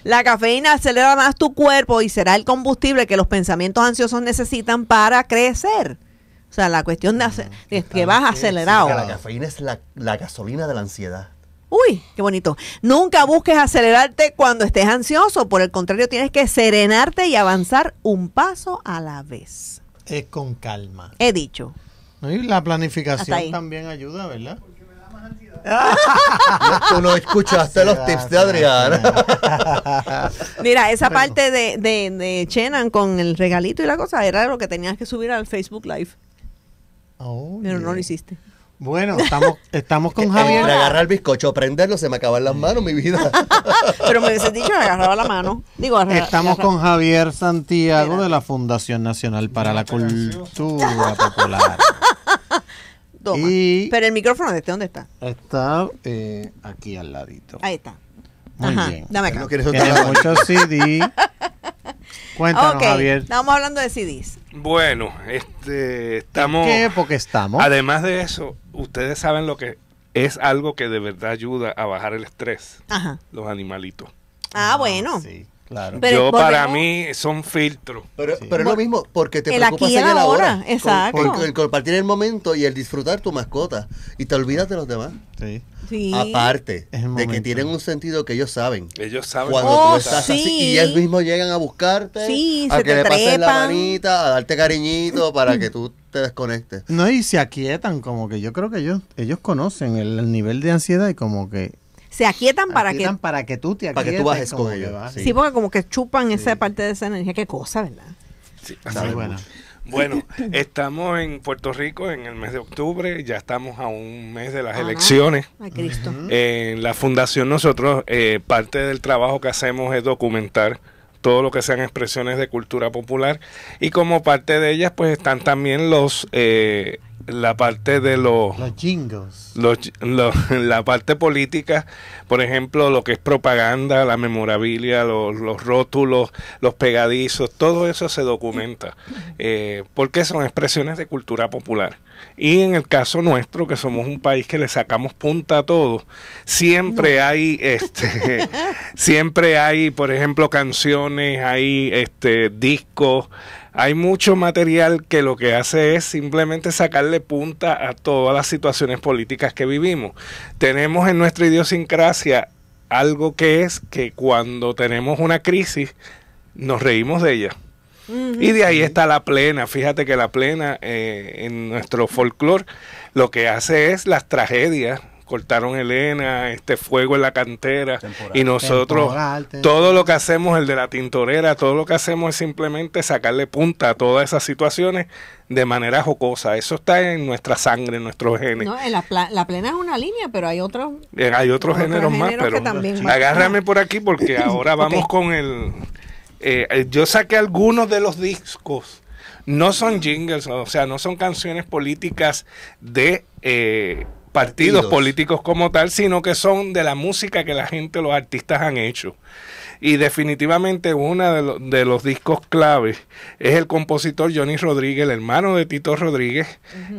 La cafeína acelera más tu cuerpo y será el combustible que los pensamientos ansiosos necesitan para crecer. O sea, la cuestión de, ah, que vas acelerado. la cafeína es la, gasolina de la ansiedad. Uy, qué bonito. Nunca busques acelerarte cuando estés ansioso. Por el contrario, tienes que serenarte y avanzar un paso a la vez. Es con calma. He dicho. y la planificación también ayuda, ¿verdad? Porque me da más ansiedad. Tú no escuchaste los tips de Adrián. Mira, esa parte de, de Chenan con el regalito y la cosa era lo que tenías que subir al Facebook Live. Pero no lo hiciste. Bueno, estamos, estamos con Javier. Para agarrar el bizcocho, prenderlo, se me acaban las manos, mi vida. Pero me hubiese dicho, agarraba la mano. Digo, estamos con Javier Santiago de la Fundación Nacional para la Cultura Popular. Pero el micrófono de este, ¿dónde está? Está eh, aquí al ladito. Ahí está. Muy bien. Dame acá. No quieres Tiene muchos CD. Cuéntanos, Javier. Estamos hablando de CDs. Bueno, este, estamos. ¿En qué época estamos? Además de eso, ustedes saben lo que es algo que de verdad ayuda a bajar el estrés. Ajá. Los animalitos. Ah, ah bueno. Sí. Claro. Yo para mí son filtros. Pero, pero es lo mismo, porque te el preocupas el ahora. Exacto. el compartir el momento y el disfrutar tu mascota. Y te olvidas de los demás. Sí. sí. Aparte de que tienen un sentido que ellos saben. Ellos saben. Cuando oh, estás así y ellos mismos llegan a buscarte, a que le la manita, a darte cariñito para que tú te desconectes. No, y se aquietan como que yo creo que ellos, ellos conocen el nivel de ansiedad y como que se aquietan para que para que tú te para que tú bajes con ellos. Sí. porque como que chupan esa parte de esa energía, qué cosa, ¿verdad? Sí, Bueno, estamos en Puerto Rico en el mes de octubre, ya estamos a un mes de las elecciones. Ay, Cristo. En la fundación nosotros, eh, parte del trabajo que hacemos es documentar todo lo que sean expresiones de cultura popular y como parte de ellas pues están también los eh, la parte de los los jingles la parte política por ejemplo lo que es propaganda la memorabilia los, rótulos los pegadizos todo eso se documenta eh, porque son expresiones de cultura popular y en el caso nuestro que somos un país que le sacamos punta a todo siempre hay este siempre hay por ejemplo canciones hay este discos hay mucho material que lo que hace es simplemente sacarle punta a todas las situaciones políticas que vivimos. Tenemos en nuestra idiosincrasia algo que es que cuando tenemos una crisis nos reímos de ella. Y de ahí está la plena. Fíjate que la plena eh, en nuestro folclore lo que hace es las tragedias cortaron Elena, este fuego en la cantera y nosotros todo lo que hacemos, el de la tintorera, todo lo que hacemos es simplemente sacarle punta a todas esas situaciones de manera jocosa. Eso está en nuestra sangre, en nuestro genes. No, la, plena es una línea, pero hay otros eh, hay otros, géneros, más, pero agárrame por aquí porque ahora vamos con el eh, eh, yo saqué algunos de los discos no son jingles, o sea, no son canciones políticas de partidos, políticos como tal, sino que son de la música que la gente, los artistas han hecho y definitivamente uno de, los discos clave es el compositor Johnny Rodríguez, el hermano de Tito Rodríguez,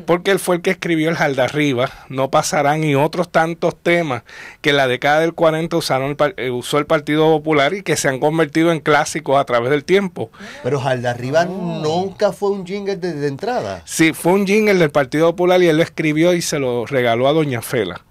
porque él fue el que escribió El Jaldarriba, No Pasarán y otros tantos temas que en la década del 40 usaron eh, usó el Partido Popular y que se han convertido en clásicos a través del tiempo. Pero Jaldarriba Arriba ah. nunca fue un jingle desde entrada. Sí, fue un jingle del Partido Popular y él lo escribió y se lo regaló a Doña Fela.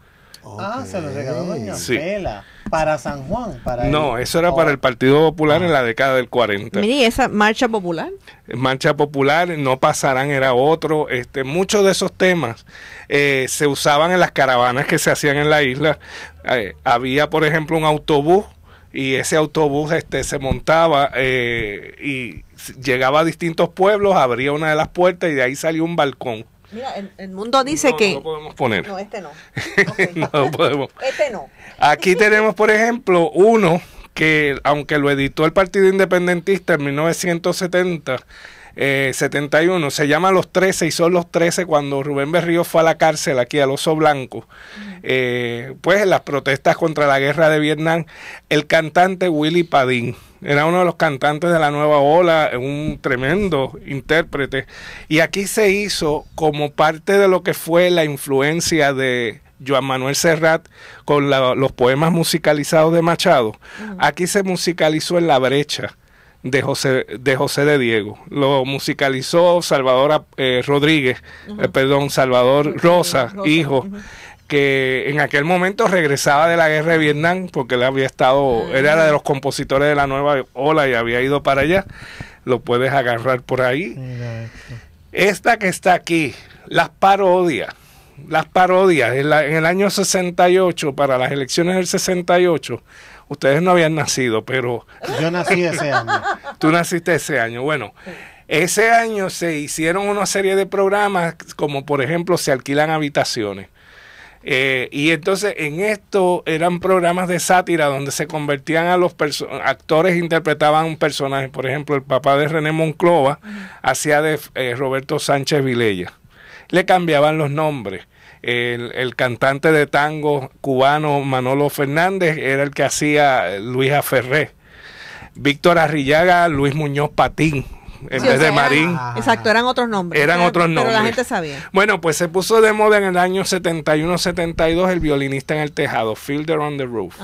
Ah, se lo regaló a Doña Fela para San Juan. Para no, eso era para el Partido Popular en la década del 40. Mire, esa marcha popular. Marcha popular, no pasarán, era otro. Este, muchos de esos temas eh, se usaban en las caravanas que se hacían en la isla. Eh, había, por ejemplo, un autobús y ese autobús este, se montaba eh, y llegaba a distintos pueblos, abría una de las puertas y de ahí salió un balcón. Mira, el, mundo dice que... No podemos poner. No, este no. Este no. Aquí tenemos, por ejemplo, uno que, aunque lo editó el Partido Independentista en 1970, 71, eh, se llama Los Trece, y son los Trece cuando Rubén Berrío fue a la cárcel aquí al Oso Blanco, eh, pues en las protestas contra la guerra de Vietnam, el cantante Willy Padín. Era uno de los cantantes de la nueva ola, un tremendo intérprete. Y aquí se hizo como parte de lo que fue la influencia de Joan Manuel Serrat con los poemas musicalizados de Machado, aquí se musicalizó en La Brecha de José de, Diego. Lo musicalizó Salvador eh, Rodríguez, eh, perdón, Salvador Rosa, hijo. que en aquel momento regresaba de la guerra de Vietnam porque él había estado, ah. era de los compositores de la nueva ola y había ido para allá. Lo puedes agarrar por ahí. Esta que está aquí, las parodias las parodias. En, el año 68, para las elecciones del 68, ustedes no habían nacido, pero... Yo nací ese año. Tú naciste ese año. Bueno, ese año se hicieron una serie de programas, como por ejemplo se alquilan habitaciones. Eh, y entonces en esto eran programas de sátira donde se convertían a los actores, interpretaban un personaje, Por ejemplo, el papá de René Monclova hacía de eh, Roberto Sánchez Vilella. Le cambiaban los nombres. El, cantante de tango cubano Manolo Fernández era el que hacía Luis Ferré. Víctor Arrillaga, Luis Muñoz Patín, en vez de Marín. exacto, eran otros nombres. Eran, otros nombres. Pero la gente sabía. Bueno, pues se puso de moda en el año 71-72 el violinista en el tejado, Fielder on the Roof.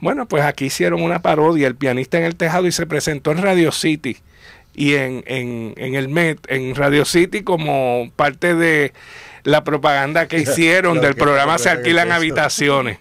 Bueno, pues aquí hicieron una parodia, el pianista en el tejado, y se presentó en Radio City y en, en, en el Met, en Radio City como parte de la propaganda que hicieron del programa Se alquilan habitaciones.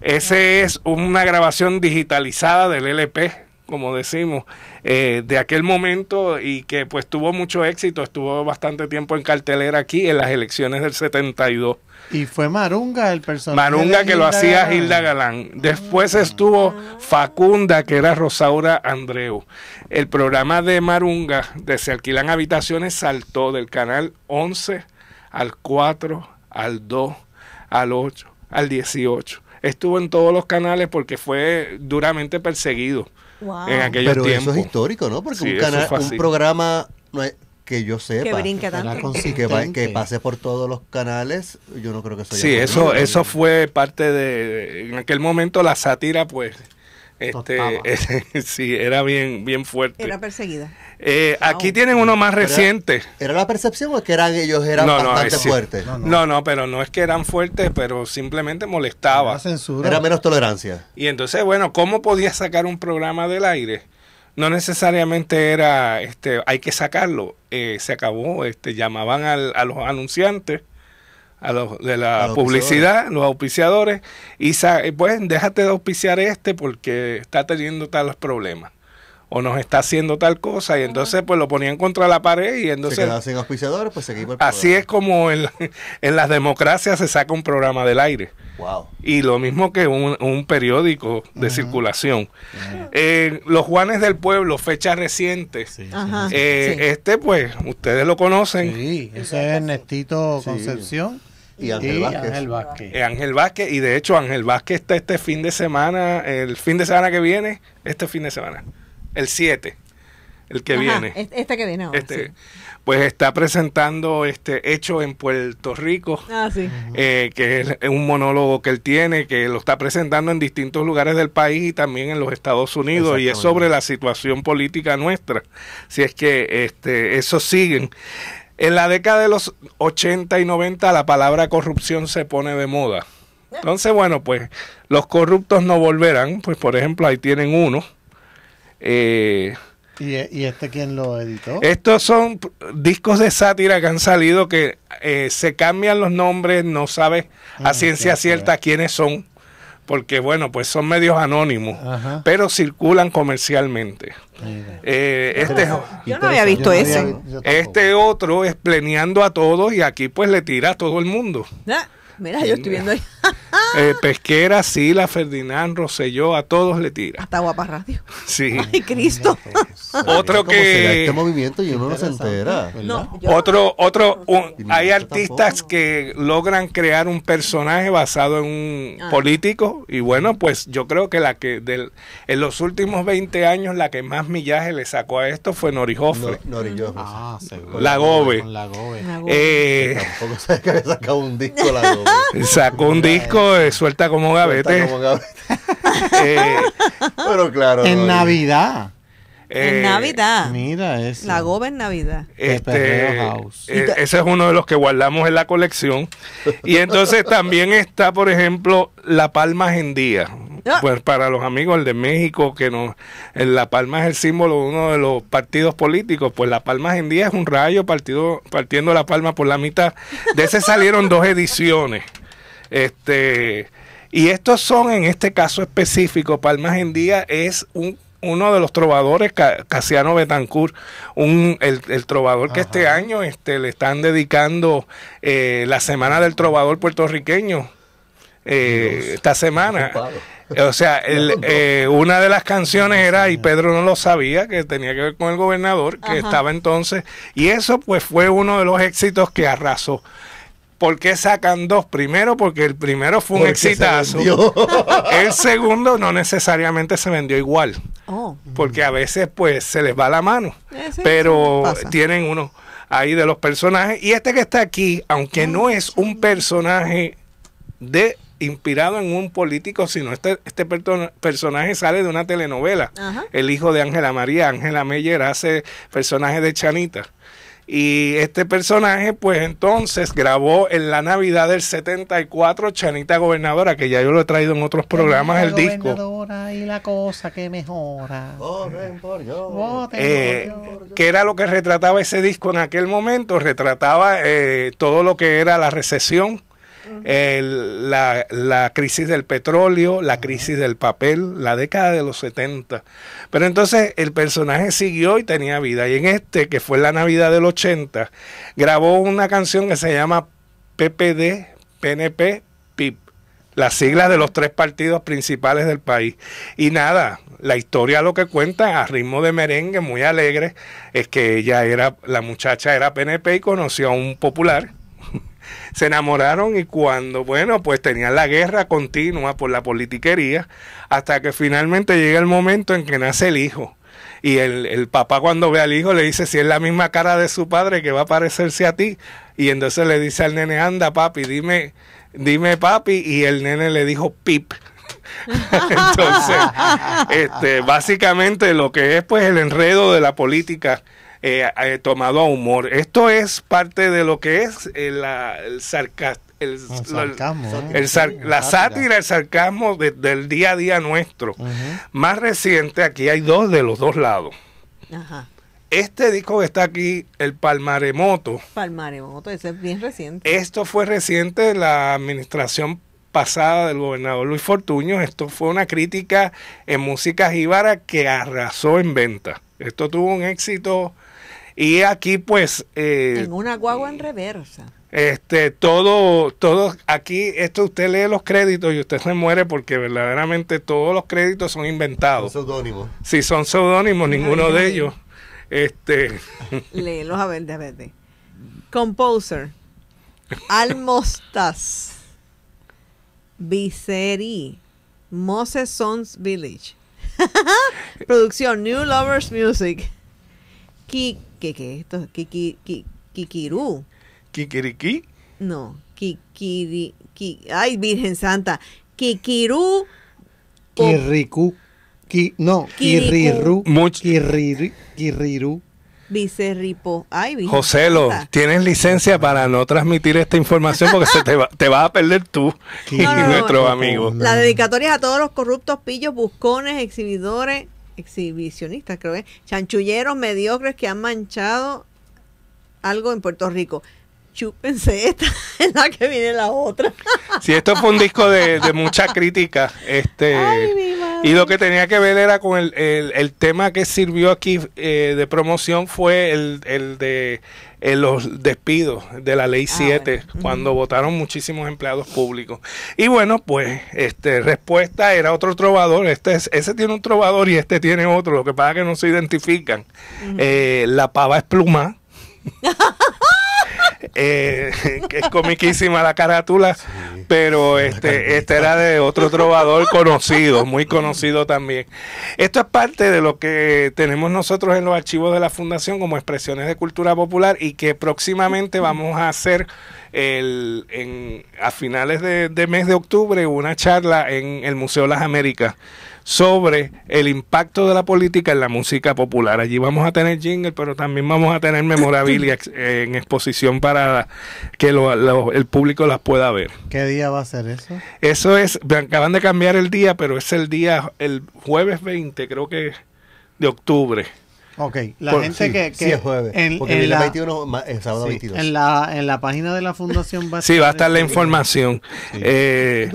Ese es una grabación digitalizada del LP, como decimos, eh, de aquel momento y que pues tuvo mucho éxito, estuvo bastante tiempo en cartelera aquí en las elecciones del 72. Y fue Marunga el personaje. Marunga que lo hacía Hilda Galán. Después estuvo Facunda, que era Rosaura Andreu. El programa de Marunga, de Se alquilan habitaciones, saltó del canal 11 al 4, al 2, al 8, al 18. Estuvo en todos los canales porque fue duramente perseguido en aquellos Pero Eso es histórico, ¿no? Porque un, programa que yo sepa que, pase por todos los canales yo no creo que eso sí eso eso fue parte de en aquel momento la sátira pues este, sí, era bien, bien fuerte. Era perseguida. Eh, aquí tienen uno más reciente. ¿Era, la percepción o es que eran ellos eran bastante fuertes? No, no pero no es que eran fuertes, pero simplemente molestaba. Era Era menos tolerancia. Y entonces, bueno, ¿cómo podía sacar un programa del aire? No necesariamente era, este, hay que sacarlo. Eh, se acabó, este, llamaban a los anunciantes a de la publicidad, los auspiciadores, y eh, pues déjate de auspiciar este porque está teniendo tales problemas o nos está haciendo tal cosa y entonces pues lo ponían contra la pared y entonces sin auspiciadores pues así es como en, las democracias se saca un programa del aire y lo mismo que un, periódico de circulación eh, los Juanes del Pueblo fechas recientes eh, este pues ustedes lo conocen sí ese es Ernestito Concepción y Ángel Vázquez. Ángel eh, Y de hecho, Ángel Vázquez está este fin de semana, el fin de semana que viene, este fin de semana, el 7, el este que viene. Este que viene ahora. Este, Pues está presentando este hecho en Puerto Rico, ah, eh, que es un monólogo que él tiene, que lo está presentando en distintos lugares del país y también en los Estados Unidos, y es sobre la situación política nuestra. Si es que este, eso siguen. En la década de los 80 y 90 la palabra corrupción se pone de moda. Entonces, bueno, pues los corruptos no volverán, pues por ejemplo ahí tienen uno. Eh, ¿Y, este quién lo editó? Estos son discos de sátira que han salido que eh, se cambian los nombres, no sabes a ah, ciencia cierta quiénes son porque bueno, pues son medios anónimos, pero circulan comercialmente. Eh, este, yo no había visto ese. este otro es pleneando a todos y aquí pues le tira a todo el mundo. Mira, yo estoy viendo ahí. Eh, pesquera, Sila, Ferdinand, Rosselló, a todos le tira. Hasta Guapa Radio. Sí. Ay, Cristo. otro que. Este movimiento y uno no se entera. No, otro, otro. hay artistas que logran crear un personaje basado en un ah. político. Y bueno, pues yo creo que la que del, en los últimos 20 años la que más millaje le sacó a esto fue Norijofe. No, Ah, La Gobe. Eh, tampoco sabes que había sacado un disco la Gobe. Sacó un disco, eh, suelta como gavete. Eh, pero claro. En Navidad. Eh, en Navidad. Mira eso. La goba en Navidad. Este, ese es uno de los que guardamos en la colección. Y entonces también está, por ejemplo, La Palma Gendía. Ah. Pues para los amigos, de México, que no, La Palma es el símbolo de uno de los partidos políticos, pues La Palma en día es un rayo partido, partiendo La Palma por la mitad. De ese salieron dos ediciones. Este, y estos son, en este caso específico, Palmas en día es un uno de los trovadores, Casiano Betancourt, un, el, trovador que este año este, le están dedicando eh, la Semana del Trovador puertorriqueño, eh, esta semana. O sea, eh, una de las canciones era, y Pedro no lo sabía, que tenía que ver con el gobernador, que estaba entonces, y eso pues fue uno de los éxitos que arrasó. ¿Por qué sacan dos? Primero, porque el primero fue un exitazo. El segundo no necesariamente se vendió igual. Oh. Porque a veces pues se les va la mano. Eh, pero tienen uno ahí de los personajes. Y este que está aquí, aunque ah. no es un personaje de inspirado en un político, sino este, este personaje sale de una telenovela. El hijo de Ángela María, Ángela Meyer hace personaje de Chanita. Y este personaje, pues entonces grabó en la Navidad del 74 Chanita Gobernadora, que ya yo lo he traído en otros programas el disco. y la cosa que mejora. Voten eh, era lo que retrataba ese disco en aquel momento, retrataba eh, todo lo que era la recesión la, crisis del petróleo, la crisis del papel, la década de los 70. Pero entonces el personaje siguió y tenía vida. Y en este, que fue la Navidad del 80, grabó una canción que se llama PPD, PNP, PIP. Las siglas de los tres partidos principales del país. Y nada, la historia lo que cuenta a ritmo de merengue, muy alegre, es que ella era, la muchacha era PNP y conoció a un popular se enamoraron y cuando, bueno, pues tenían la guerra continua por la politiquería, hasta que finalmente llega el momento en que nace el hijo. Y el, el, papá cuando ve al hijo le dice, si es la misma cara de su padre que va a parecerse a ti. Y entonces le dice al nene, anda papi, dime, dime papi. Y el nene le dijo, pip. entonces, este, básicamente lo que es pues el enredo de la política eh, eh, tomado a humor. Esto es parte de lo que es el sarcasmo. El, la sátira, el sarcasmo del día a día nuestro. Más reciente, aquí hay dos de los dos lados. Este disco que está aquí, el Palmaremoto. Palmaremoto, ese es bien reciente. Esto fue reciente, de la administración pasada del gobernador Luis Fortuño. Esto fue una crítica en música jíbara que arrasó en venta. Esto tuvo un éxito y aquí pues... Eh, en una guagua en reversa. Este, todo, todo, aquí, esto usted lee los créditos y usted se muere porque verdaderamente todos los créditos son inventados. Son seudónimos. Sí, son seudónimos, ninguno de ellos. Este. Léelos a ver, a ver. Composer. Almostas. Viceri. Moses Sons Village. Producción New Lovers Music. Kik ¿Qué, qué esto? kikiru ki, ¿Kikiriki? No, kikiri, ki, ay, Virgen Santa. Kikiru Kirriku. no, Kiriru Kirriru. Vicerripo. Ay, Virgen Joselo, tienes licencia para no transmitir esta información porque se te, va, te vas a perder tú y nuestros amigos. La dedicatoria a todos los corruptos, pillos, buscones, exhibidores, exhibicionistas, creo que, ¿eh? chanchulleros mediocres que han manchado algo en Puerto Rico. Chúpense esta, es la que viene la otra. Si esto fue un disco de, mucha crítica, este, y lo que tenía que ver era con el, tema que sirvió aquí eh, de promoción fue el, el de eh, los despidos de la ley 7 ah, cuando votaron muchísimos empleados públicos. Y bueno, pues este respuesta era otro trovador, este ese tiene un trovador y este tiene otro, lo que pasa es que no se identifican. Eh, la pava es pluma. Eh, es comiquísima la carátula, pero este, este era de otro trovador conocido, muy conocido también. Esto es parte de lo que tenemos nosotros en los archivos de la Fundación como expresiones de cultura popular y que próximamente vamos a hacer el, en, a finales de, de mes de octubre una charla en el Museo Las Américas sobre el impacto de la política en la música popular. Allí vamos a tener jingle, pero también vamos a tener memorabilia eh, en exposición para que el público las pueda ver. ¿Qué día va a ser eso? Eso es, acaban de cambiar el día, pero es el día, el jueves 20, creo que de octubre. Ok, la gente que, es jueves, en, porque eh, la, página de la fundación va Sí, va a estar la información. Eh,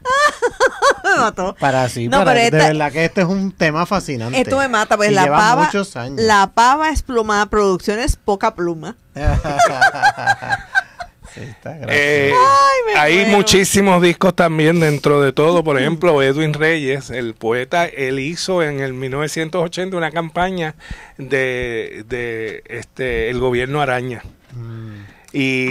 me mató. Para sí, para, de verdad que este es un tema fascinante. Esto me mata, pues la pava. La pava es pluma, producciones poca pluma. Eh, hay muchísimos discos también dentro de todo. Por ejemplo, Edwin Reyes, el poeta, él hizo en el 1980 una campaña de, de este el gobierno araña. Mm. Y,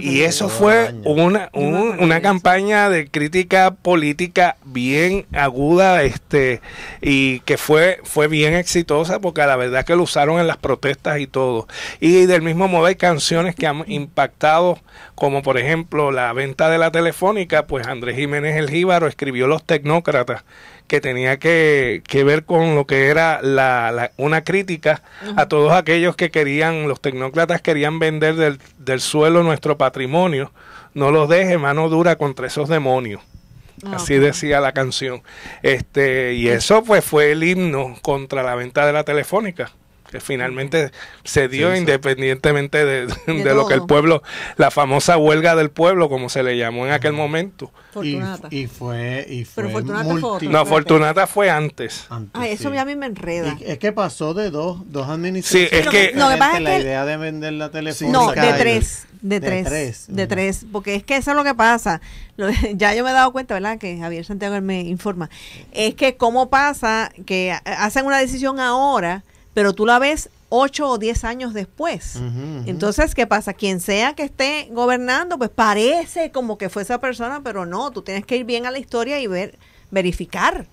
y eso fue una, una campaña de crítica política bien aguda este y que fue, fue bien exitosa porque la verdad que lo usaron en las protestas y todo. Y del mismo modo hay canciones que han impactado, como por ejemplo la venta de la telefónica, pues Andrés Jiménez el Jíbaro escribió Los Tecnócratas, que tenía que, ver con lo que era la, una crítica a todos aquellos que querían, los tecnócratas querían vender del, del suelo nuestro patrimonio. No los deje mano dura contra esos demonios. Ah, Así decía la canción. Este, y eso pues fue el himno contra la venta de la telefónica que finalmente se dio independientemente de, lo que el pueblo, la famosa huelga del pueblo, como se le llamó en aquel momento. Fortunata. Y, fue, y fue, Pero Fortunata fue No, Fortunata fue antes. eso a mí me enreda. es que pasó de dos, dos administraciones. Sí, es que, no, la idea de vender la telefónica. No, de tres. De, tres, de tres, porque es que eso es lo que pasa. ya yo me he dado cuenta, ¿verdad? Que Javier Santiago me informa. Es que cómo pasa que hacen una decisión ahora pero tú la ves 8 o 10 años después. Entonces, ¿qué pasa? Quien sea que esté gobernando, pues parece como que fue esa persona, pero no, tú tienes que ir bien a la historia y ver, verificar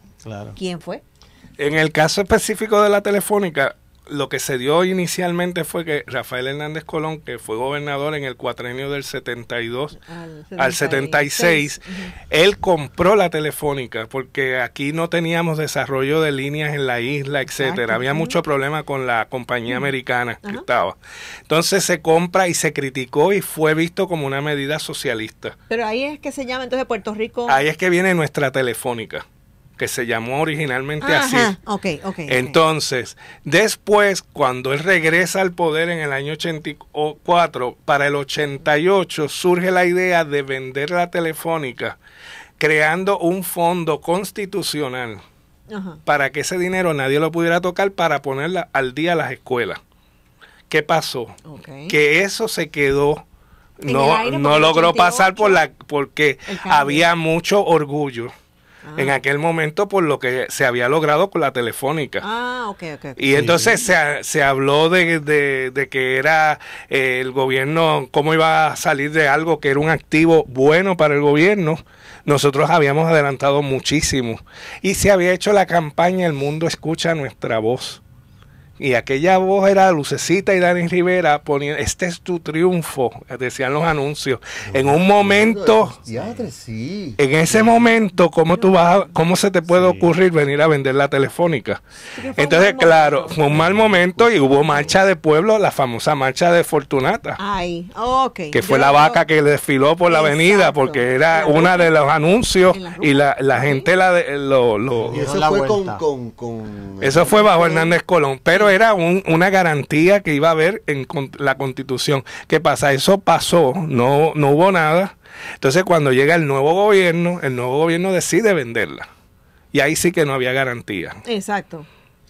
quién fue. En el caso específico de la telefónica, lo que se dio inicialmente fue que Rafael Hernández Colón, que fue gobernador en el cuatrenio del 72 al, 76, él compró la telefónica porque aquí no teníamos desarrollo de líneas en la isla, etcétera. Había mucho problema con la compañía americana que estaba. Entonces se compra y se criticó y fue visto como una medida socialista. Pero ahí es que se llama entonces Puerto Rico. Ahí es que viene nuestra telefónica que se llamó originalmente así. Okay, okay, Entonces, después, cuando él regresa al poder en el año 84, para el 88 surge la idea de vender la telefónica, creando un fondo constitucional para que ese dinero nadie lo pudiera tocar para ponerla al día a las escuelas. ¿Qué pasó? Que eso se quedó no, no logró pasar por la porque había mucho orgullo en ah. aquel momento por lo que se había logrado con la telefónica. Ah, y entonces se, se, habló de, que era eh, el gobierno, cómo iba a salir de algo que era un activo bueno para el gobierno. Nosotros habíamos adelantado muchísimo y se había hecho la campaña El mundo escucha nuestra voz. Y aquella voz era Lucecita y Dani Rivera poniendo, este es tu triunfo, decían los anuncios. En un momento, en ese momento, ¿cómo, tú vas ¿cómo se te puede ocurrir venir a vender la telefónica? Entonces, claro, fue un mal momento y hubo marcha de pueblo, la famosa marcha de Fortunata. Ay, Que fue la vaca que desfiló por la avenida porque era una de los anuncios y la, la gente la de, lo... eso, fue eso fue bajo Hernández Colón, pero era una garantía que iba a haber en la constitución. ¿Qué pasa? Eso pasó, no, no hubo nada. Entonces cuando llega el nuevo gobierno, el nuevo gobierno decide venderla. Y ahí sí que no había garantía. Exacto.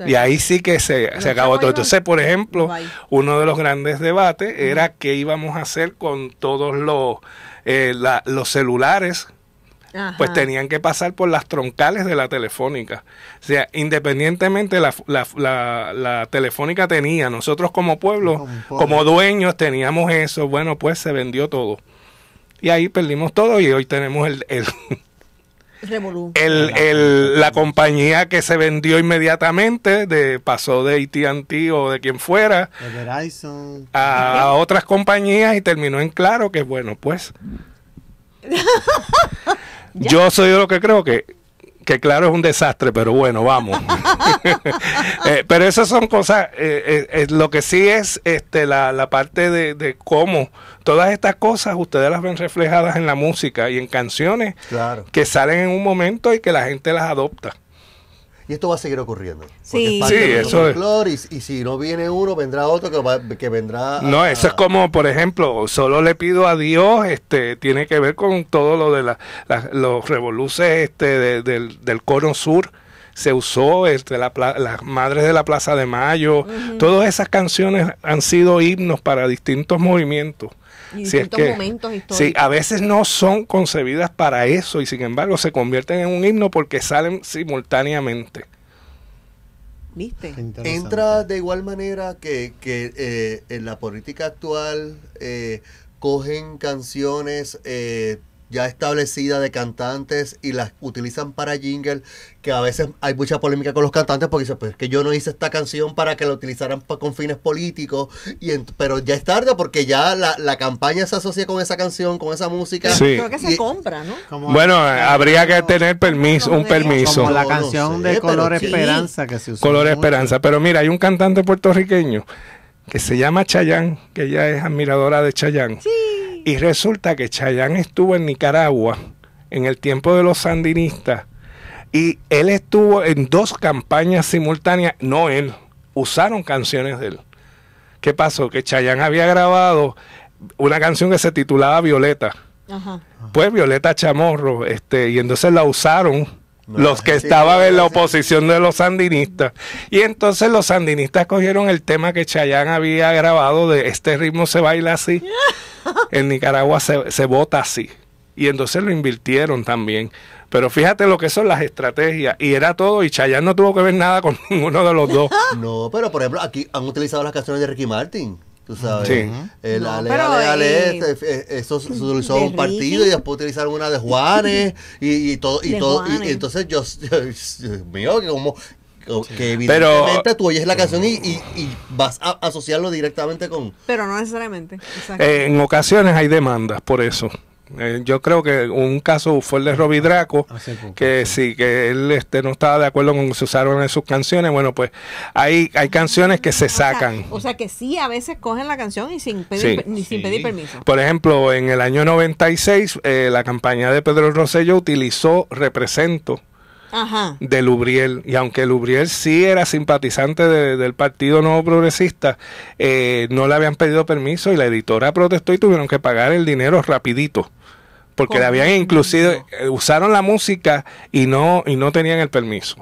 Y ahí sí que se, acabó todo. Entonces, por ejemplo, uno de los grandes debates era qué íbamos a hacer con todos los, eh, los celulares pues tenían que pasar por las troncales de la telefónica. O sea, independientemente la, telefónica tenía, nosotros como pueblo, como, dueños teníamos eso, bueno, pues se vendió todo. Y ahí perdimos todo y hoy tenemos el, la compañía que se vendió inmediatamente de pasó de AT&T o de quien fuera a, a, otras compañías y terminó en claro que bueno pues Yo soy de lo que creo que que claro es un desastre, pero bueno, vamos. Eh, pero esas son cosas, eh, eh, lo que sí es este, la, la parte de, de, cómo todas estas cosas ustedes las ven reflejadas en la música y en canciones que salen en un momento y que la gente las adopta. Y esto va a seguir ocurriendo. Sí, eso es. Y, si no viene uno, vendrá otro que, que vendrá. No, eso es como, por ejemplo, solo le pido a Dios, este, tiene que ver con todo lo de la, los revoluces este, del, del cono sur se usó este, las madres de la Plaza de Mayo. Todas esas canciones han sido himnos para distintos movimientos si momentos históricos. Sí, a veces no son concebidas para eso y sin embargo se convierten en un himno porque salen simultáneamente. ¿Viste? Entra de igual manera que, eh, en la política actual eh, cogen canciones eh, ya establecida de cantantes y las utilizan para jingle, que a veces hay mucha polémica con los cantantes porque dicen, pues que yo no hice esta canción para que la utilizaran con fines políticos, y pero ya es tarde porque ya la, campaña se asocia con esa canción, con esa música. que se compra, ¿no? bueno, eh, habría que tener permiso, un permiso. Como la canción de Color Esperanza que se usa. Color Esperanza, pero mira, hay un cantante puertorriqueño que se llama Chayán, que ella es admiradora de Chayán. Y resulta que Chayán estuvo en Nicaragua en el tiempo de los sandinistas y él estuvo en dos campañas simultáneas, no él, usaron canciones de él. ¿Qué pasó? Que Chayán había grabado una canción que se titulaba Violeta. Ajá. Pues Violeta Chamorro, este, y entonces la usaron los que estaban en la oposición de los sandinistas. Y entonces los sandinistas cogieron el tema que Chayán había grabado de este ritmo se baila así, en Nicaragua se, se vota así. Y entonces lo invirtieron también. Pero fíjate lo que son las estrategias. Y era todo, y Chayanne no tuvo que ver nada con ninguno de los dos. No, pero por ejemplo, aquí han utilizado las canciones de Ricky Martin tú sabes. El eh, ale, este, eh, un partido y después utilizaron una de Juárez y, todo, y todo, y, entonces yo, mío, que como que evidentemente pero, tú oyes la canción y, y, vas a asociarlo directamente con... Pero no necesariamente. Eh, en ocasiones hay demandas por eso. Eh, yo creo que un caso fue el de Robbie Draco, ah, que sí, que él este, no estaba de acuerdo con que se usaron en sus canciones. Bueno, pues hay, hay canciones que se sacan. o sea que sí, a veces cogen la canción y sin pedir, sin pedir permiso. Por ejemplo, en el año 96, eh, la campaña de Pedro Rosselló utilizó Represento. de Lubriel. Y aunque Lubriel sí era simpatizante del Partido No Progresista, eh, no le habían pedido permiso y la editora protestó y tuvieron que pagar el dinero rapidito porque le habían inclusive eh, usaron la música y no y no tenían el permiso.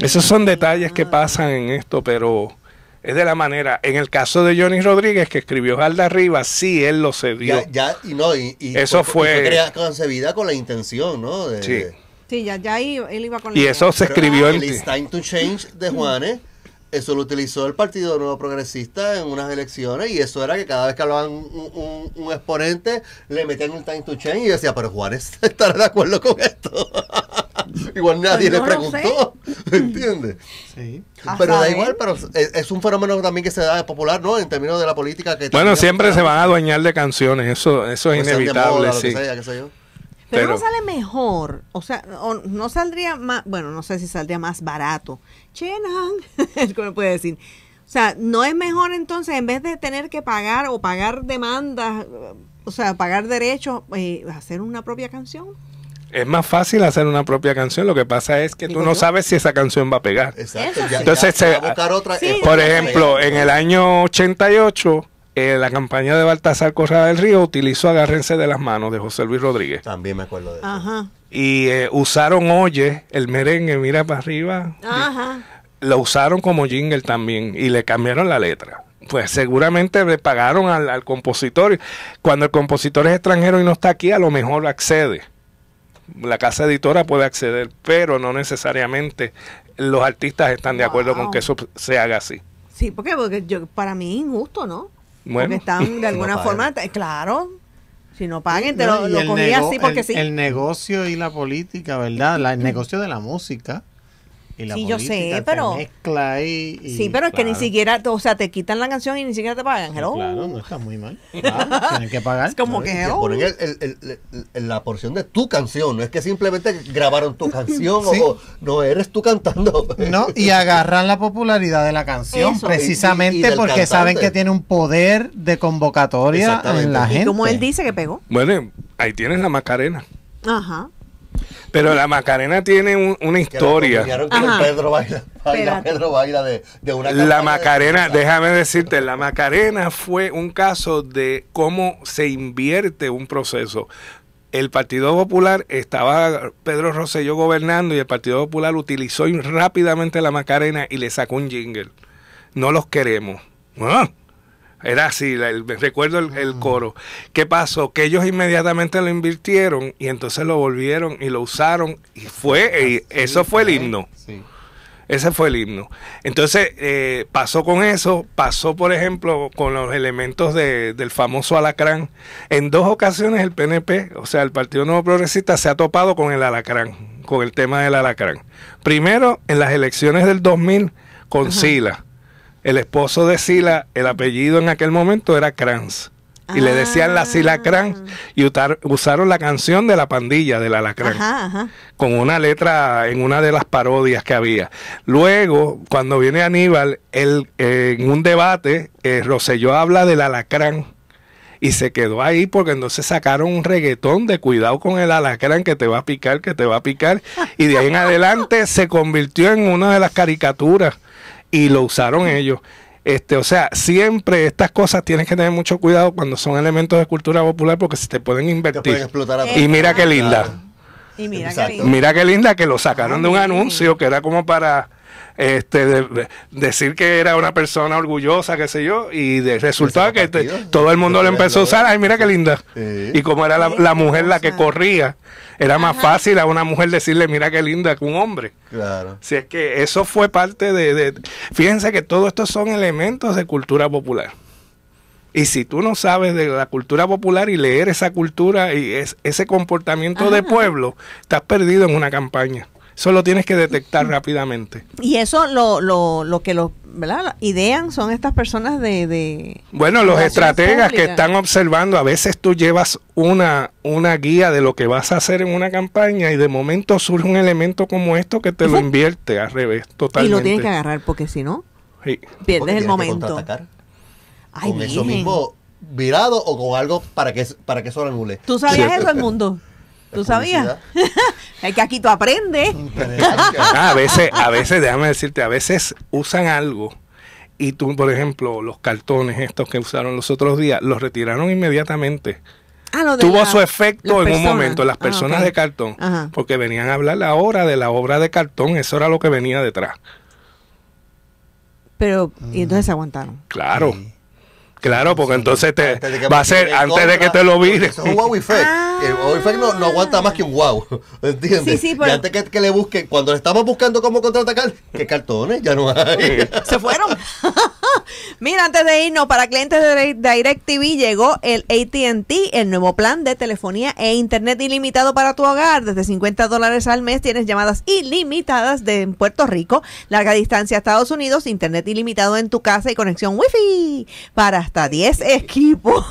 Esos son detalles que pasan en esto, pero es de la manera. En el caso de Johnny Rodríguez, que escribió Jalda Arriba, sí, él lo cedió. Ya, y no, y, eso fue. concebida con la intención, ¿no? sí. Sí, ya, ya él iba con Y eso se escribió ah, en. El Time to Change de Juanes eso lo utilizó el Partido Nuevo Progresista en unas elecciones y eso era que cada vez que hablaban un, exponente le metían un time to change y decía, pero Juárez estará de acuerdo con esto. igual nadie pues le preguntó, ¿Me ¿entiendes? Sí. Pero da igual, pero es, un fenómeno también que se da popular, ¿no? En términos de la política. que Bueno, siempre se van a adueñar de canciones, eso, eso es pues inevitable, sí. Pero, no sale mejor, o sea, no saldría más, bueno, no sé si saldría más barato puede decir. O sea, ¿no es mejor entonces, en vez de tener que pagar o pagar demandas, o sea, pagar derechos, eh, hacer una propia canción? Es más fácil hacer una propia canción, lo que pasa es que tú no sabes si esa canción va a pegar. Entonces, por ejemplo, en el año 88 la campaña de Baltasar Corrada del Río utilizó Agárrense de las manos de José Luis Rodríguez. También me acuerdo de eso. Ajá. Y eh, usaron Oye, el merengue, mira para arriba. Ajá. Lo usaron como jingle también y le cambiaron la letra pues seguramente le pagaron al, compositor. Cuando el compositor es extranjero y no está aquí, a lo mejor accede. La casa editora puede acceder, pero no necesariamente los artistas están de acuerdo con que eso se haga así. Sí, porque, porque yo, para mí es injusto, ¿no? están de alguna forma, eh, claro, si no paguen, te lo, cogí así porque el, sí. El negocio y la política, ¿verdad? el negocio de la música y sí, yo sé, pero, mezcla sí, pero es que ni siquiera, o sea, te quitan la canción y ni siquiera te pagan. Claro, no está muy mal. tienen que pagar. Es como que ponen la porción de tu canción, no es que simplemente grabaron tu canción o no eres tú cantando. No, y agarran la popularidad de la canción precisamente porque saben que tiene un poder de convocatoria en la gente. como él dice que pegó. Bueno, ahí tienes la Macarena. Ajá. Pero la Macarena tiene una historia. Pedro baila, Pedro baila de, de una La Macarena, déjame decirte, la Macarena fue un caso de cómo se invierte un proceso. El Partido Popular estaba Pedro Rosselló gobernando y el Partido Popular utilizó rápidamente la Macarena y le sacó un jingle. No los queremos. ¡Ah! Era así, recuerdo el, mm. coro. ¿Qué pasó? Que ellos inmediatamente lo invirtieron y entonces lo volvieron y lo usaron y fue, ah, eso fue el himno. Ese fue el himno. Entonces, eh, pasó con eso, pasó, por ejemplo, con los elementos del famoso alacrán. En dos ocasiones el PNP, o sea, el Partido Nuevo Progresista, se ha topado con el alacrán, con el tema del alacrán. Primero, en las elecciones del 2000, con Sila el esposo de Sila, el apellido en aquel momento era Kranz. Y le decían la Sila ah. Kranz y usaron la canción de la pandilla del la alacrán, con una letra en una de las parodias que había. Luego, cuando viene Aníbal, él, eh, en un debate, eh, Rosselló habla del alacrán y se quedó ahí porque entonces sacaron un reggaetón de cuidado con el alacrán que te va a picar, que te va a picar. Y de ahí en adelante se convirtió en una de las caricaturas y lo usaron ellos. Este, o sea, siempre estas cosas tienes que tener mucho cuidado cuando son elementos de cultura popular porque se te pueden invertir. explotar y mira qué linda. mira qué linda. Mira qué linda que lo sacaron de un anuncio que era como para este, decir que era una persona orgullosa, qué sé yo, y de, resultaba que todo el mundo le empezó a usar, ay, mira qué linda. Y como era la, mujer la que corría, era más fácil a una mujer decirle, mira qué linda, que un hombre. Claro. Si es que eso fue parte de, Fíjense que todo esto son elementos de cultura popular. Y si tú no sabes de la cultura popular y leer esa cultura y ese comportamiento de pueblo, estás perdido en una campaña. Solo tienes que detectar rápidamente. Y eso lo, lo, lo que los idean son estas personas de... de bueno, los estrategas que están observando, a veces tú llevas una, una guía de lo que vas a hacer en una campaña y de momento surge un elemento como esto que te lo invierte al revés, totalmente. Y lo tienes que agarrar porque si no, pierdes el momento. con eso mismo virado o con algo para que, para que eso ¿Tú sabías eso, el mundo? ¿Tú sabías? es que aquí tú aprendes. Ah, a veces, a veces, déjame decirte, a veces usan algo y tú, por ejemplo, los cartones estos que usaron los otros días, los retiraron inmediatamente. Ah, Tuvo su efecto en un momento, las ah, personas de cartón, porque venían a hablar ahora de la obra de cartón, eso era lo que venía detrás. Pero, y entonces se aguantaron. Claro. Claro, porque entonces te va a ser antes de que te lo mires. es un wow El wow ah. no, no, aguanta más que un wow. ¿Entiendes? Sí, antes que, que, le busquen, cuando le estamos buscando cómo contraatacar, que cartones ya no hay. Se fueron. Mira, antes de irnos, para clientes de Direct TV llegó el ATT, el nuevo plan de telefonía e internet ilimitado para tu hogar. Desde 50 dólares al mes tienes llamadas ilimitadas de Puerto Rico, larga distancia a Estados Unidos, internet ilimitado en tu casa y conexión wifi para hasta 10 equipos.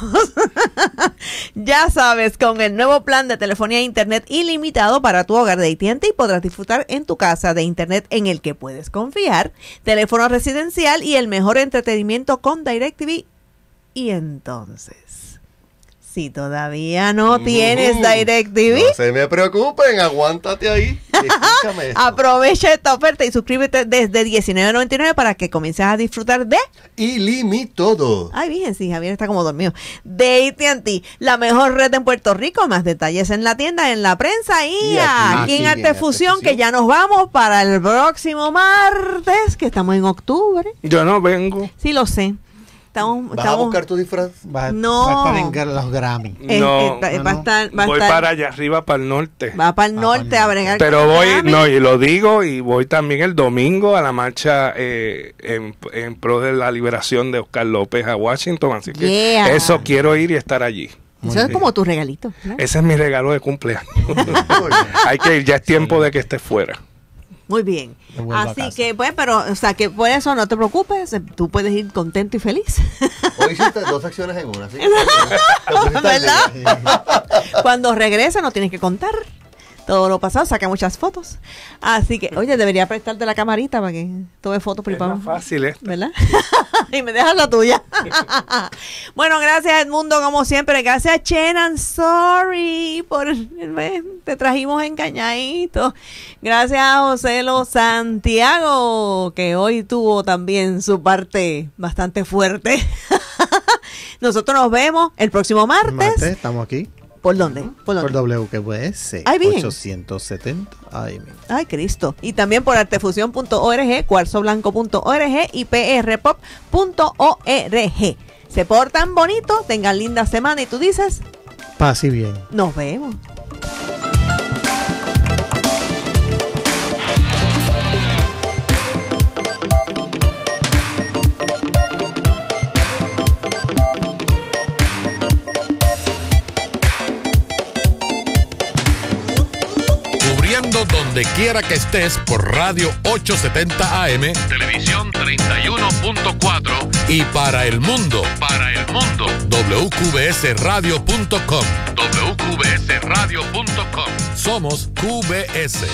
ya sabes, con el nuevo plan de telefonía e internet ilimitado para tu hogar de AT&T podrás disfrutar en tu casa de internet en el que puedes confiar, teléfono residencial y el mejor entretenimiento con DirecTV. Y entonces si todavía no tienes DirecTV. No se me preocupen, aguántate ahí. Aprovecha esta oferta y suscríbete desde $19.99 para que comiences a disfrutar de todo Ay, bien, sí, Javier está como dormido. De AT&T, la mejor red en Puerto Rico. Más detalles en la tienda, en la prensa y, aquí, en Arte Fusión, que ya nos vamos para el próximo martes, que estamos en octubre. Yo no vengo. Sí, lo sé. ¿Vas a buscar tu disfraz? Va a estar en los Grammy. no, voy para allá arriba, para el norte. Va para el ah, norte a bregar. Pero voy, no, y lo digo, y voy también el domingo a la marcha eh, en, pro de la liberación de Oscar López a Washington. Así que eso quiero ir y estar allí. Eso es como tu regalito. Ese es mi regalo de cumpleaños. Hay que ir, ya es tiempo de que esté fuera. Muy bien. Así que, pues, pero, o sea, que por eso no te preocupes, tú puedes ir contento y feliz. Hoy hiciste dos acciones en una, ¿sí? ¿Verdad? Cuando regresa no tienes que contar todo lo pasado, saca muchas fotos. Así que, oye, debería prestarte la camarita para que tome fotos preparadas. fácil, esto. ¿verdad? y me dejas la tuya. bueno, gracias Edmundo, como siempre. Gracias Chenan, sorry, por te trajimos engañadito. Gracias a José Lo Santiago, que hoy tuvo también su parte bastante fuerte. Nosotros nos vemos el próximo martes. martes estamos aquí. ¿Por dónde? ¿Por, WQS 870 Ay, Ay, Cristo. Y también por artefusión.org, cuarzoblanco.org y prpop.org. Se portan bonito, tengan linda semana y tú dices... Paz y bien. Nos vemos. donde quiera que estés por Radio 870 AM, Televisión 31.4 y para el mundo, para el mundo, wqbsradio.com, wqbsradio.com. Somos QBS.